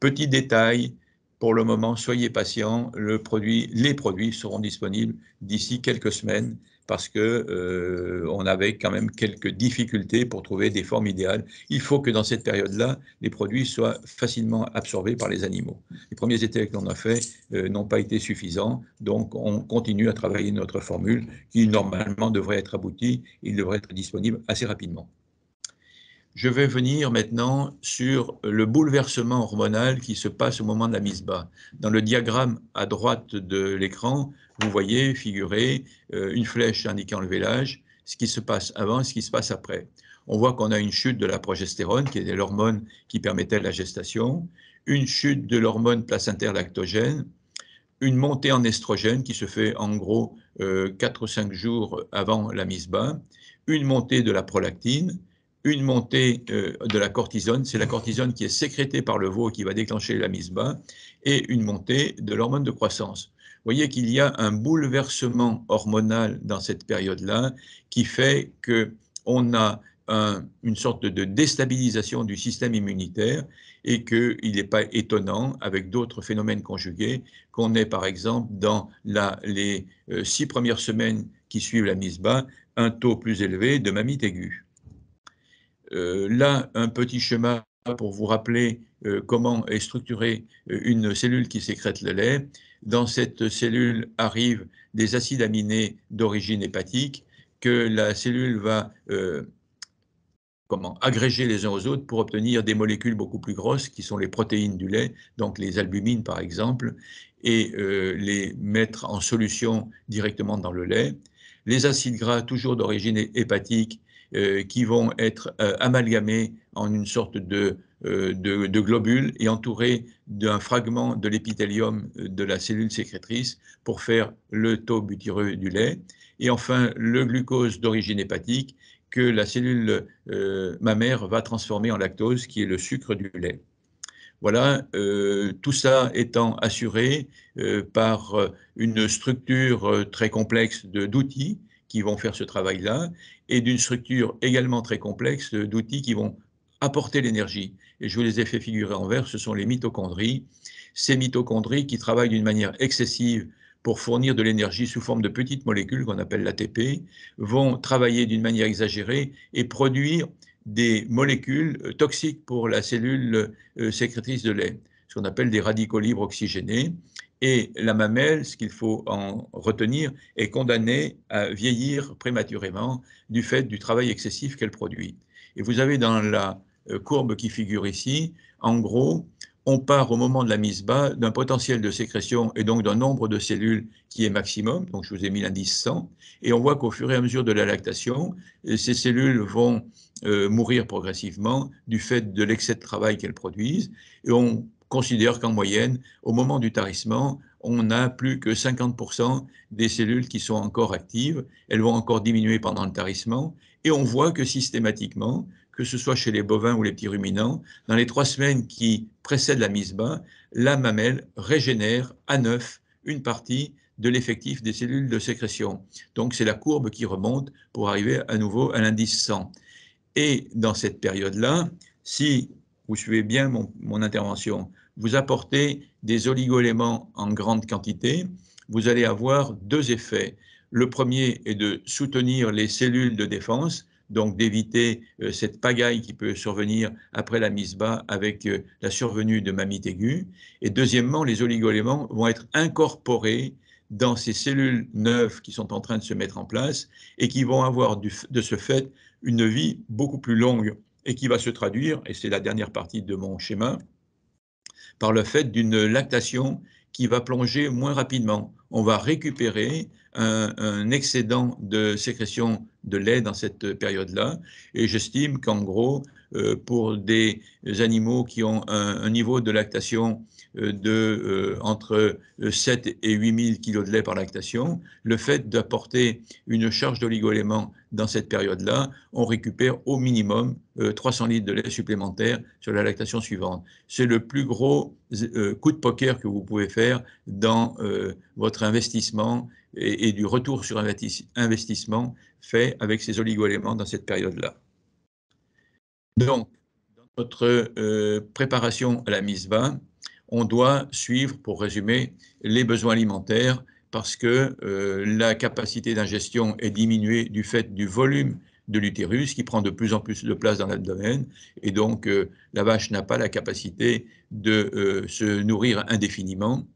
Speaker 1: Petit détail, pour le moment, soyez patients, les produits seront disponibles d'ici quelques semaines parce que euh, on avait quand même quelques difficultés pour trouver des formes idéales. Il faut que dans cette période-là, les produits soient facilement absorbés par les animaux. Les premiers essais que l'on a faits euh, n'ont pas été suffisants, donc on continue à travailler notre formule qui normalement devrait être aboutie, et devrait être disponible assez rapidement. Je vais venir maintenant sur le bouleversement hormonal qui se passe au moment de la mise bas. Dans le diagramme à droite de l'écran, vous voyez figurer euh, une flèche indiquant le vélage, ce qui se passe avant et ce qui se passe après. On voit qu'on a une chute de la progestérone, qui est l'hormone qui permettait la gestation, une chute de l'hormone placentaire lactogène, une montée en estrogène qui se fait en gros 4 euh, ou 5 jours avant la mise bas, une montée de la prolactine, une montée euh, de la cortisone, c'est la cortisone qui est sécrétée par le veau qui va déclencher la mise bas, et une montée de l'hormone de croissance voyez qu'il y a un bouleversement hormonal dans cette période-là qui fait que on a une sorte de déstabilisation du système immunitaire et qu'il n'est pas étonnant, avec d'autres phénomènes conjugués, qu'on ait par exemple dans les euh, six premières semaines qui suivent la mise bas un taux plus élevé de mamite aiguë. Euh, là, un petit chemin pour vous rappeler euh, comment est structurée euh, une cellule qui sécrète le lait. Dans cette cellule arrivent des acides aminés d'origine hépatique que la cellule va euh, comment, agréger les uns aux autres pour obtenir des molécules beaucoup plus grosses qui sont les protéines du lait, donc les albumines par exemple, et les mettre en solution directement dans le lait. Les acides gras, toujours d'origine hépatique, qui vont être amalgamés en une sorte de euh, de, globules et entouré d'un fragment de l'épithélium de la cellule sécrétrice pour faire le taux butyreux du lait. Et enfin, le glucose d'origine hépatique que la cellule euh, mammaire va transformer en lactose, qui est le sucre du lait. Voilà, euh, tout ça étant assuré par une structure très complexe d'outils qui vont faire ce travail-là, et d'une structure également très complexe d'outils qui vont apporter l'énergie et je vous les ai fait figurer en vert, ce sont les mitochondries. Ces mitochondries qui travaillent d'une manière excessive pour fournir de l'énergie sous forme de petites molécules qu'on appelle l'ATP, vont travailler d'une manière exagérée et produire des molécules euh, toxiques pour la cellule euh, sécrétrice de lait, ce qu'on appelle des radicaux libres oxygénés. Et la mamelle, ce qu'il faut en retenir, est condamnée à vieillir prématurément du fait du travail excessif qu'elle produit. Et vous avez dans la euh, courbe qui figure ici, en gros, on part au moment de la mise bas d'un potentiel de sécrétion et donc d'un nombre de cellules qui est maximum, donc je vous ai mis l'indice 100, et on voit qu'au fur et à mesure de la lactation, euh, ces cellules vont euh, mourir progressivement du fait de l'excès de travail qu'elles produisent, et on considère qu'en moyenne, au moment du tarissement, on a plus que 50% des cellules qui sont encore actives, elles vont encore diminuer pendant le tarissement, et on voit que systématiquement, que ce soit chez les bovins ou les petits ruminants, dans les trois semaines qui précèdent la mise bas, la mamelle régénère à neuf une partie de l'effectif des cellules de sécrétion. Donc c'est la courbe qui remonte pour arriver à nouveau à l'indice 100. Et dans cette période-là, si vous suivez bien mon, intervention, vous apportez des oligoéléments en grande quantité, vous allez avoir deux effets. Le premier est de soutenir les cellules de défense donc d'éviter euh, cette pagaille qui peut survenir après la mise bas avec euh, la survenue de mammites aiguës. Et deuxièmement, les oligo-éléments vont être incorporés dans ces cellules neuves qui sont en train de se mettre en place et qui vont avoir de ce fait une vie beaucoup plus longue et qui va se traduire, et c'est la dernière partie de mon schéma, par le fait d'une lactation qui va plonger moins rapidement. On va récupérer un, un excédent de sécrétion de lait dans cette période-là. Et j'estime qu'en gros, euh, pour des animaux qui ont un, niveau de lactation euh, de euh, entre 7 et 8 000 kilos de lait par lactation, le fait d'apporter une charge d'oligoéléments dans cette période-là, on récupère au minimum 300 litres de lait supplémentaire sur la lactation suivante. C'est le plus gros coup de poker que vous pouvez faire dans votre investissement et, du retour sur investissement fait avec ces oligo dans cette période-là. Donc, dans notre euh, préparation à la mise bas, on doit suivre, pour résumer, les besoins alimentaires parce que euh, la capacité d'ingestion est diminuée du fait du volume de l'utérus qui prend de plus en plus de place dans l'abdomen et donc euh, la vache n'a pas la capacité de se nourrir indéfiniment.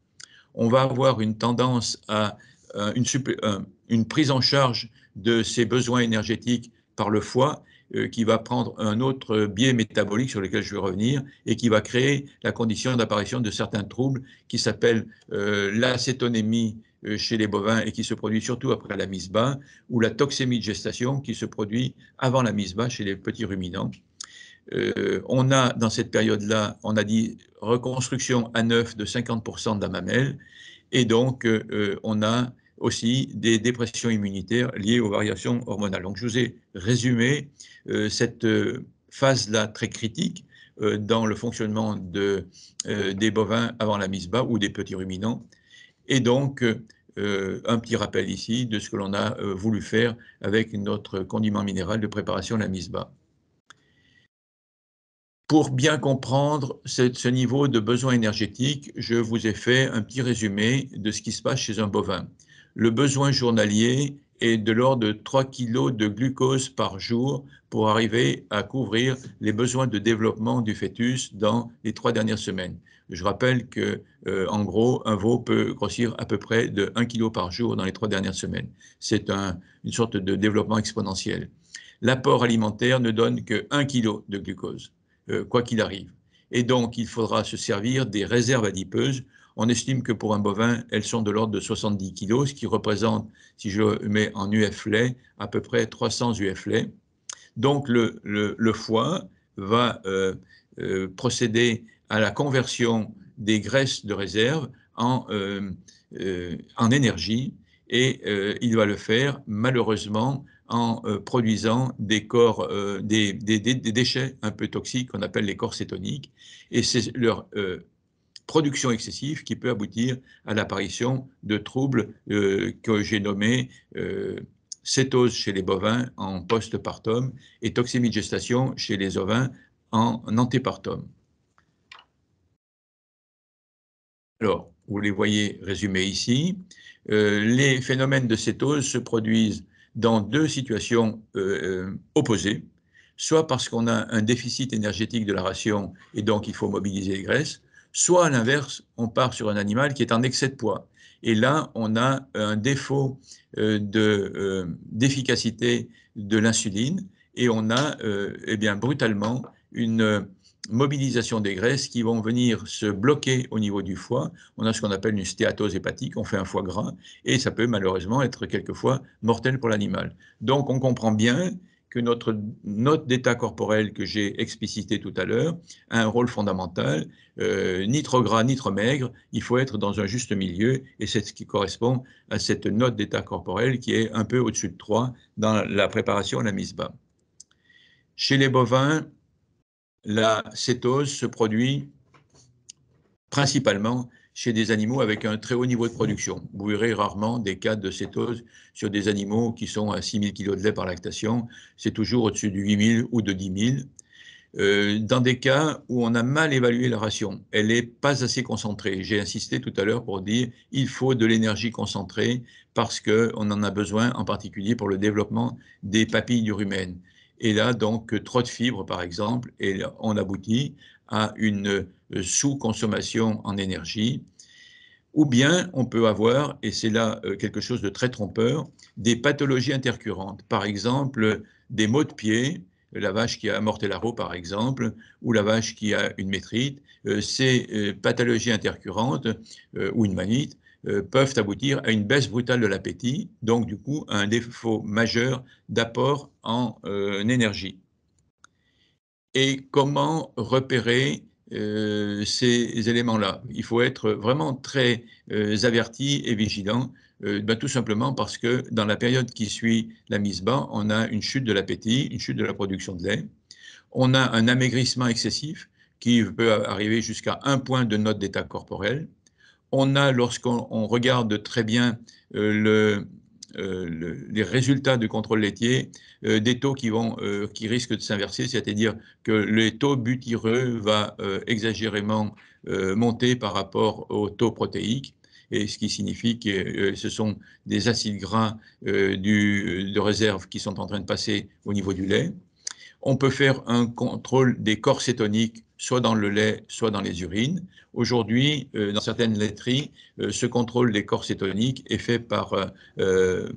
Speaker 1: On va avoir une tendance à euh, une, euh, une, prise en charge de ces besoins énergétiques par le foie euh, qui va prendre un autre biais métabolique sur lequel je vais revenir et qui va créer la condition d'apparition de certains troubles qui s'appellent l'acétonémie chez les bovins et qui se produit surtout après la mise bas, ou la toxémie de gestation qui se produit avant la mise bas chez les petits ruminants. on a, dans cette période-là, on a dit reconstruction à neuf de 50% de la mamelle, et donc on a aussi des dépressions immunitaires liées aux variations hormonales. Donc je vous ai résumé euh, cette euh, phase-là très critique euh, dans le fonctionnement de, des bovins avant la mise bas ou des petits ruminants. Et donc, un petit rappel ici de ce que l'on a voulu faire avec notre condiment minéral de préparation à la mise bas. Pour bien comprendre ce, niveau de besoin énergétique, je vous ai fait un petit résumé de ce qui se passe chez un bovin. Le besoin journalier est de l'ordre de 3 kg de glucose par jour pour arriver à couvrir les besoins de développement du fœtus dans les trois dernières semaines. Je rappelle que, euh, en gros, un veau peut grossir à peu près de 1 kg par jour dans les trois dernières semaines. C'est une sorte de développement exponentiel. L'apport alimentaire ne donne que 1 kg de glucose, euh, quoi qu'il arrive. Et donc, il faudra se servir des réserves adipeuses on estime que pour un bovin, elles sont de l'ordre de 70 kg, ce qui représente, si je mets en UF lait, à peu près 300 UF Donc le, le, foie va euh, euh, procéder à la conversion des graisses de réserve en, euh, en énergie et il va le faire malheureusement en produisant des, corps, des, des, des, déchets un peu toxiques qu'on appelle les corps cétoniques. Et c'est leur production excessive qui peut aboutir à l'apparition de troubles euh, que j'ai nommés euh, cétose chez les bovins en postpartum et toxémie de gestation chez les ovins en antépartum. Alors, vous les voyez résumés ici. Euh, les phénomènes de cétose se produisent dans deux situations opposées, soit parce qu'on a un déficit énergétique de la ration et donc il faut mobiliser les graisses, Soit à l'inverse, on part sur un animal qui est en excès de poids. Et là, on a euh, un défaut euh, euh, d'efficacité de, l'insuline et on a eh bien, brutalement une mobilisation des graisses qui vont venir se bloquer au niveau du foie. On a ce qu'on appelle une stéatose hépatique, on fait un foie gras, et ça peut malheureusement être quelquefois mortel pour l'animal. Donc on comprend bien que notre note d'état corporel que j'ai explicité tout à l'heure a un rôle fondamental. Euh, ni trop gras, ni trop maigre, il faut être dans un juste milieu et c'est ce qui correspond à cette note d'état corporel qui est un peu au-dessus de 3 dans la préparation à la mise bas. Chez les bovins, la cétose se produit principalement chez des animaux avec un très haut niveau de production. Vous verrez rarement des cas de cétose sur des animaux qui sont à 6 000 kg de lait par lactation. C'est toujours au-dessus de 8 000 ou de 10 000. Euh, dans des cas où on a mal évalué la ration, elle n'est pas assez concentrée. J'ai insisté tout à l'heure pour dire qu'il faut de l'énergie concentrée parce qu'on en a besoin, en particulier pour le développement des papilles du rumen et là, donc, trop de fibres, par exemple, et on aboutit à une euh, sous-consommation en énergie. Ou bien on peut avoir, et c'est là euh, quelque chose de très trompeur, des pathologies intercurrentes. Par exemple, des maux de pied, euh, la vache qui a la roue par exemple, ou la vache qui a une métrite, ces pathologies intercurrentes, ou une manite, euh, peuvent aboutir à une baisse brutale de l'appétit, donc du coup à un défaut majeur d'apport en, euh, énergie. Et comment repérer euh, ces éléments-là Il faut être vraiment très averti et vigilant, ben, tout simplement parce que dans la période qui suit la mise bas, on a une chute de l'appétit, une chute de la production de lait, on a un amaigrissement excessif qui peut arriver jusqu'à un point de note d'état corporel, on a, lorsqu'on regarde très bien euh, euh, les résultats du contrôle laitier, euh, des taux qui, vont, qui risquent de s'inverser, c'est-à-dire que les taux butyreux va exagérément monter par rapport aux taux protéiques, et ce qui signifie que ce sont des acides gras du, de réserve qui sont en train de passer au niveau du lait. On peut faire un contrôle des corps cétoniques soit dans le lait, soit dans les urines. Aujourd'hui, euh, dans certaines laiteries, euh, ce contrôle des corps cétoniques est fait par euh,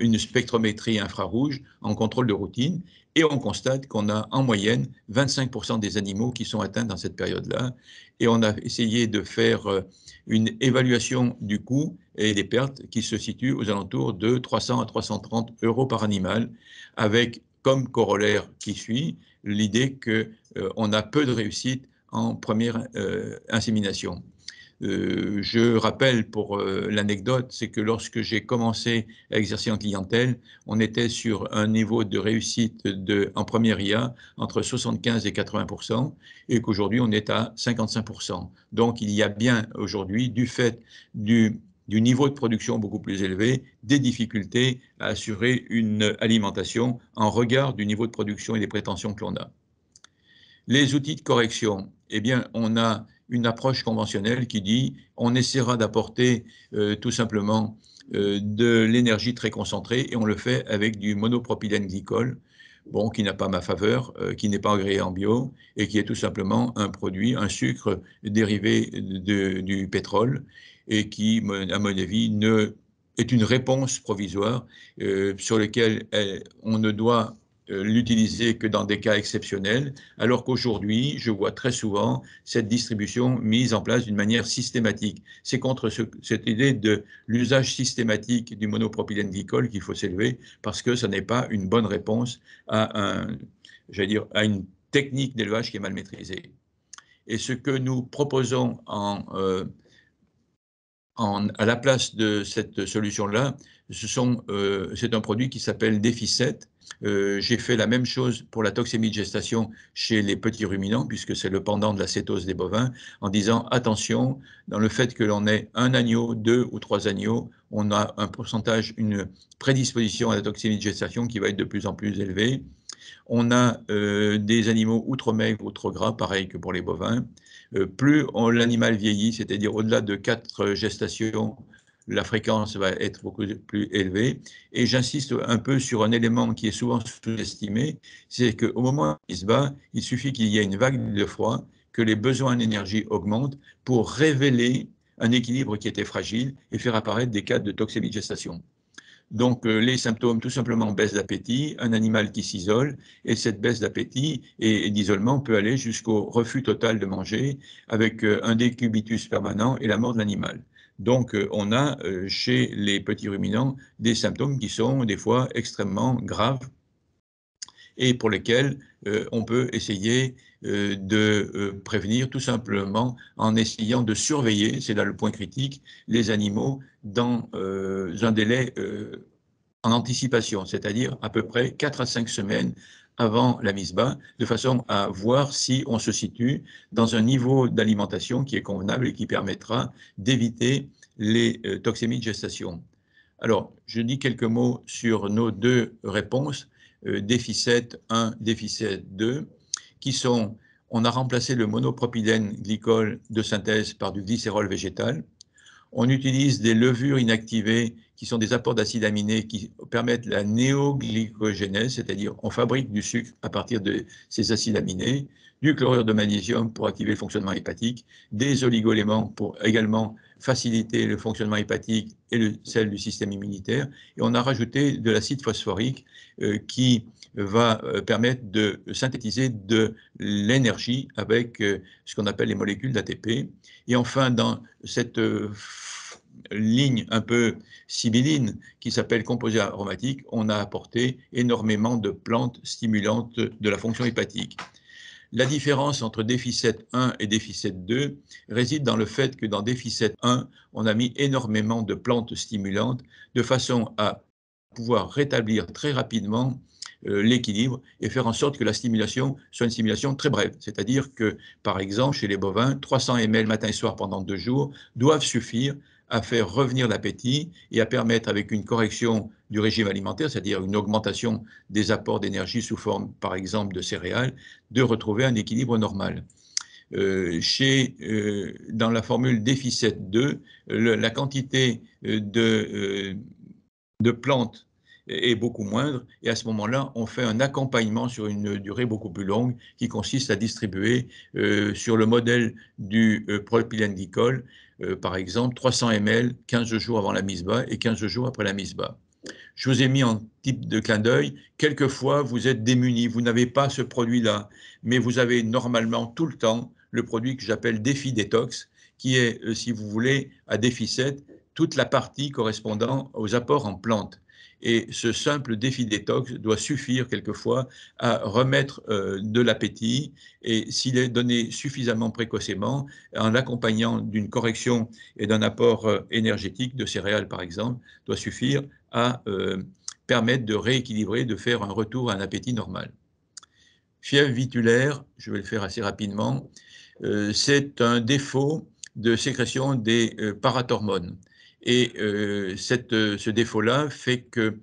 Speaker 1: une spectrométrie infrarouge en contrôle de routine. Et on constate qu'on a en moyenne 25% des animaux qui sont atteints dans cette période-là. Et on a essayé de faire une évaluation du coût et des pertes qui se situent aux alentours de 300 à 330 euros par animal, avec comme corollaire qui suit l'idée qu'on euh, a peu de réussite en première euh, insémination. Euh, je rappelle pour l'anecdote, c'est que lorsque j'ai commencé à exercer en clientèle, on était sur un niveau de réussite de, en première IA entre 75 et 80 et qu'aujourd'hui on est à 55 Donc il y a bien aujourd'hui, du fait du du niveau de production beaucoup plus élevé, des difficultés à assurer une alimentation en regard du niveau de production et des prétentions que l'on a. Les outils de correction, eh bien, on a une approche conventionnelle qui dit on essaiera d'apporter euh, tout simplement euh, de l'énergie très concentrée et on le fait avec du monopropylène glycol, bon, qui n'a pas ma faveur, euh, qui n'est pas agréé en bio et qui est tout simplement un produit, un sucre dérivé du pétrole et qui, à mon avis, ne, est une réponse provisoire euh, sur laquelle euh, on ne doit euh, l'utiliser que dans des cas exceptionnels, alors qu'aujourd'hui, je vois très souvent cette distribution mise en place d'une manière systématique. C'est contre cette idée de l'usage systématique du monopropylène glycol qu'il faut s'élever, parce que ce n'est pas une bonne réponse à, un, dire, à une technique d'élevage qui est mal maîtrisée. Et ce que nous proposons en à la place de cette solution-là, euh, c'est un produit qui s'appelle Déficet, euh, j'ai fait la même chose pour la toxémie de gestation chez les petits ruminants, puisque c'est le pendant de la cétose des bovins, en disant attention, dans le fait que l'on ait un agneau, deux ou trois agneaux, on a un pourcentage, une prédisposition à la toxémie de gestation qui va être de plus en plus élevée. On a euh, des animaux outre maigres ou trop gras, pareil que pour les bovins. Euh, plus l'animal vieillit, c'est-à-dire au-delà de quatre euh, gestations, la fréquence va être beaucoup plus élevée. Et j'insiste un peu sur un élément qui est souvent sous-estimé, c'est qu'au moment où il se bat, il suffit qu'il y ait une vague de froid, que les besoins en énergie augmentent pour révéler un équilibre qui était fragile et faire apparaître des cas de toxémie de gestation. Donc euh, les symptômes, tout simplement, baisse d'appétit, un animal qui s'isole, et cette baisse d'appétit et, d'isolement peut aller jusqu'au refus total de manger, avec euh, un décubitus permanent et la mort de l'animal. Donc, euh, on a chez les petits ruminants des symptômes qui sont des fois extrêmement graves et pour lesquels euh, on peut essayer euh, de euh, prévenir tout simplement en essayant de surveiller, c'est là le point critique, les animaux dans un délai en anticipation, c'est-à-dire à peu près 4 à 5 semaines avant la mise bas, de façon à voir si on se situe dans un niveau d'alimentation qui est convenable et qui permettra d'éviter les toxémies de gestation. Alors, je dis quelques mots sur nos deux réponses euh, déficit 1, déficit 2, qui sont, on a remplacé le monopropylène glycol de synthèse par du glycérol végétal. On utilise des levures inactivées qui sont des apports d'acides aminés qui permettent la néoglycogénèse, c'est-à-dire on fabrique du sucre à partir de ces acides aminés, du chlorure de magnésium pour activer le fonctionnement hépatique, des oligo-éléments pour également faciliter le fonctionnement hépatique et le, celle du système immunitaire. Et on a rajouté de l'acide phosphorique euh, qui euh, va euh, permettre de synthétiser de l'énergie avec ce qu'on appelle les molécules d'ATP. Et enfin, dans cette ligne un peu sibylline qui s'appelle composé aromatique, on a apporté énormément de plantes stimulantes de la fonction hépatique. La différence entre déficit 1 et déficit 2 réside dans le fait que dans déficit 1, on a mis énormément de plantes stimulantes de façon à pouvoir rétablir très rapidement euh, l'équilibre et faire en sorte que la stimulation soit une stimulation très brève. C'est-à-dire que, par exemple, chez les bovins, 300 ml matin et soir pendant deux jours doivent suffire à faire revenir l'appétit et à permettre, avec une correction du régime alimentaire, c'est-à-dire une augmentation des apports d'énergie sous forme, par exemple, de céréales, de retrouver un équilibre normal. Euh, chez, euh, dans la formule déficit 2, la quantité euh, de, de plantes est beaucoup moindre. Et à ce moment-là, on fait un accompagnement sur une durée beaucoup plus longue qui consiste à distribuer sur le modèle du euh, euh, par exemple, 300 ml 15 jours avant la mise bas et 15 jours après la mise bas. Je vous ai mis en type de clin d'œil, quelquefois vous êtes démunis, vous n'avez pas ce produit-là, mais vous avez normalement tout le temps le produit que j'appelle défi détox, qui est, euh, si vous voulez, à déficit, toute la partie correspondant aux apports en plantes. Et ce simple défi détox doit suffire quelquefois à remettre euh, de l'appétit. Et s'il est donné suffisamment précocement, en l'accompagnant d'une correction et d'un apport euh, énergétique de céréales par exemple, doit suffire à euh, permettre de rééquilibrer, de faire un retour à un appétit normal. Fièvre vitulaire, je vais le faire assez rapidement, c'est un défaut de sécrétion des parathormones. Et euh, euh, ce défaut-là fait que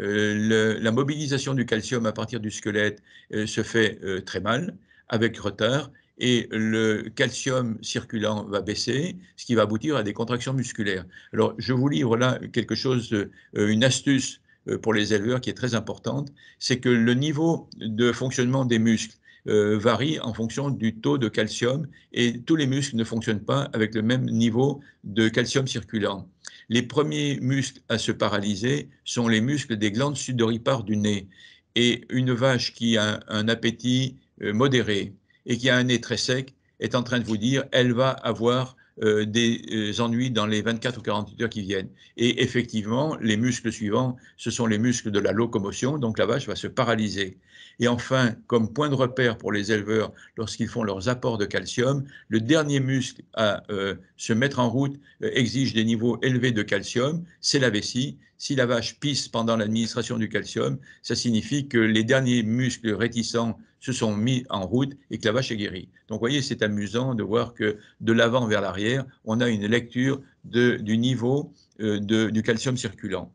Speaker 1: euh, la mobilisation du calcium à partir du squelette se fait très mal, avec retard, et le calcium circulant va baisser, ce qui va aboutir à des contractions musculaires. Alors, je vous livre là quelque chose, une astuce pour les éleveurs qui est très importante, c'est que le niveau de fonctionnement des muscles varie en fonction du taux de calcium et tous les muscles ne fonctionnent pas avec le même niveau de calcium circulant. Les premiers muscles à se paralyser sont les muscles des glandes sudoripares du nez. Et une vache qui a un appétit euh, modéré et qui a un nez très sec est en train de vous dire, elle va avoir euh, des euh, ennuis dans les 24 ou 48 heures qui viennent. Et effectivement, les muscles suivants, ce sont les muscles de la locomotion, donc la vache va se paralyser. Et enfin, comme point de repère pour les éleveurs lorsqu'ils font leurs apports de calcium, le dernier muscle à euh, se mettre en route exige des niveaux élevés de calcium, c'est la vessie. Si la vache pisse pendant l'administration du calcium, ça signifie que les derniers muscles réticents se sont mis en route et que la vache est guérie. Donc, vous voyez, c'est amusant de voir que de l'avant vers l'arrière, on a une lecture du niveau euh, du calcium circulant.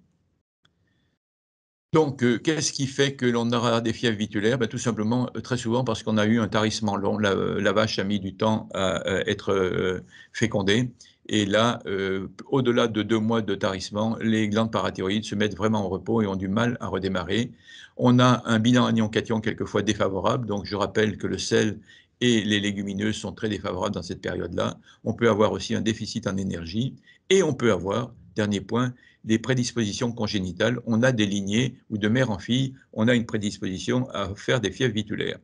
Speaker 1: Donc, euh, qu'est-ce qui fait que l'on aura des fièvres vitulaires ben, Tout simplement, euh, très souvent, parce qu'on a eu un tarissement long. La, vache a mis du temps à, être fécondée. Et là, euh, au-delà de deux mois de tarissement, les glandes parathyroïdes se mettent vraiment en repos et ont du mal à redémarrer. On a un bilan anion-cation quelquefois défavorable. Donc, je rappelle que le sel et les légumineuses sont très défavorables dans cette période-là. On peut avoir aussi un déficit en énergie et on peut avoir, dernier point, des prédispositions congénitales. On a des lignées ou de mère en fille, on a une prédisposition à faire des fièvres vitulaires.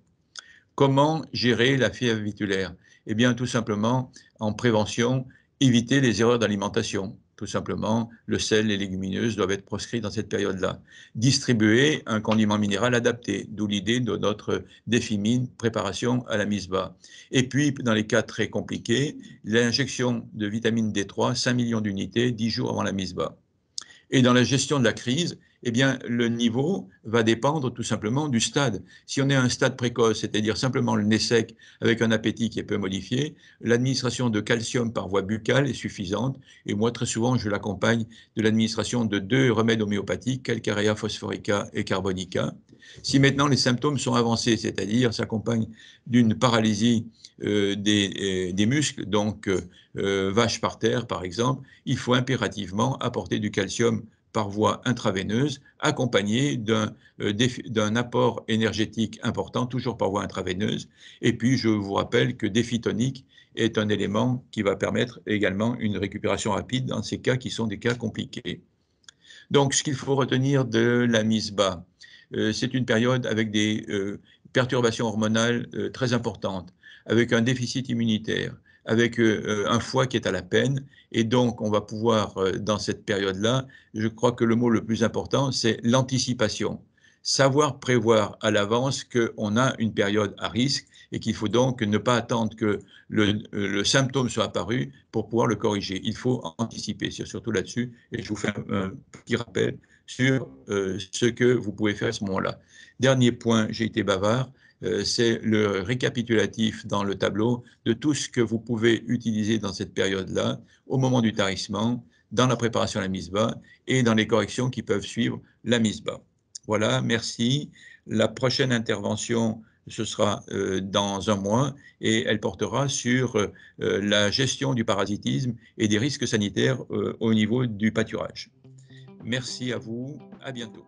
Speaker 1: Comment gérer la fièvre vitulaire Eh bien, tout simplement en prévention éviter les erreurs d'alimentation. Tout simplement, le sel, et les légumineuses doivent être proscrits dans cette période-là. Distribuer un condiment minéral adapté, d'où l'idée de notre défimine préparation à la mise bas. Et puis, dans les cas très compliqués, l'injection de vitamine D3, 5 millions d'unités, 10 jours avant la mise bas. Et dans la gestion de la crise, eh bien, le niveau va dépendre tout simplement du stade. Si on est à un stade précoce, c'est-à-dire simplement le nez sec avec un appétit qui est peu modifié, l'administration de calcium par voie buccale est suffisante. Et moi, très souvent, je l'accompagne de l'administration de deux remèdes homéopathiques, calcarea phosphorica et carbonica. Si maintenant les symptômes sont avancés, c'est-à-dire s'accompagnent d'une paralysie euh, euh, des, muscles, donc euh, euh vache par terre par exemple, il faut impérativement apporter du calcium par voie intraveineuse, accompagnée euh, d'un apport énergétique important, toujours par voie intraveineuse. Et puis, je vous rappelle que défi est un élément qui va permettre également une récupération rapide dans ces cas qui sont des cas compliqués. Donc, ce qu'il faut retenir de la mise bas, euh, c'est une période avec des euh, perturbations hormonales très importantes, avec un déficit immunitaire, avec euh, euh, un foie qui est à la peine. Et donc, on va pouvoir, euh, dans cette période-là, je crois que le mot le plus important, c'est l'anticipation. Savoir prévoir à l'avance qu'on a une période à risque et qu'il faut donc ne pas attendre que le, symptôme soit apparu pour pouvoir le corriger. Il faut anticiper, surtout là-dessus. Et je vous fais un, petit rappel sur ce que vous pouvez faire à ce moment-là. Dernier point, j'ai été bavard. Euh, c'est le récapitulatif dans le tableau de tout ce que vous pouvez utiliser dans cette période-là, au moment du tarissement, dans la préparation à la mise bas et dans les corrections qui peuvent suivre la mise bas. Voilà, merci. La prochaine intervention, ce sera euh, dans un mois et elle portera sur euh, la gestion du parasitisme et des risques sanitaires au niveau du pâturage. Merci à vous, à bientôt.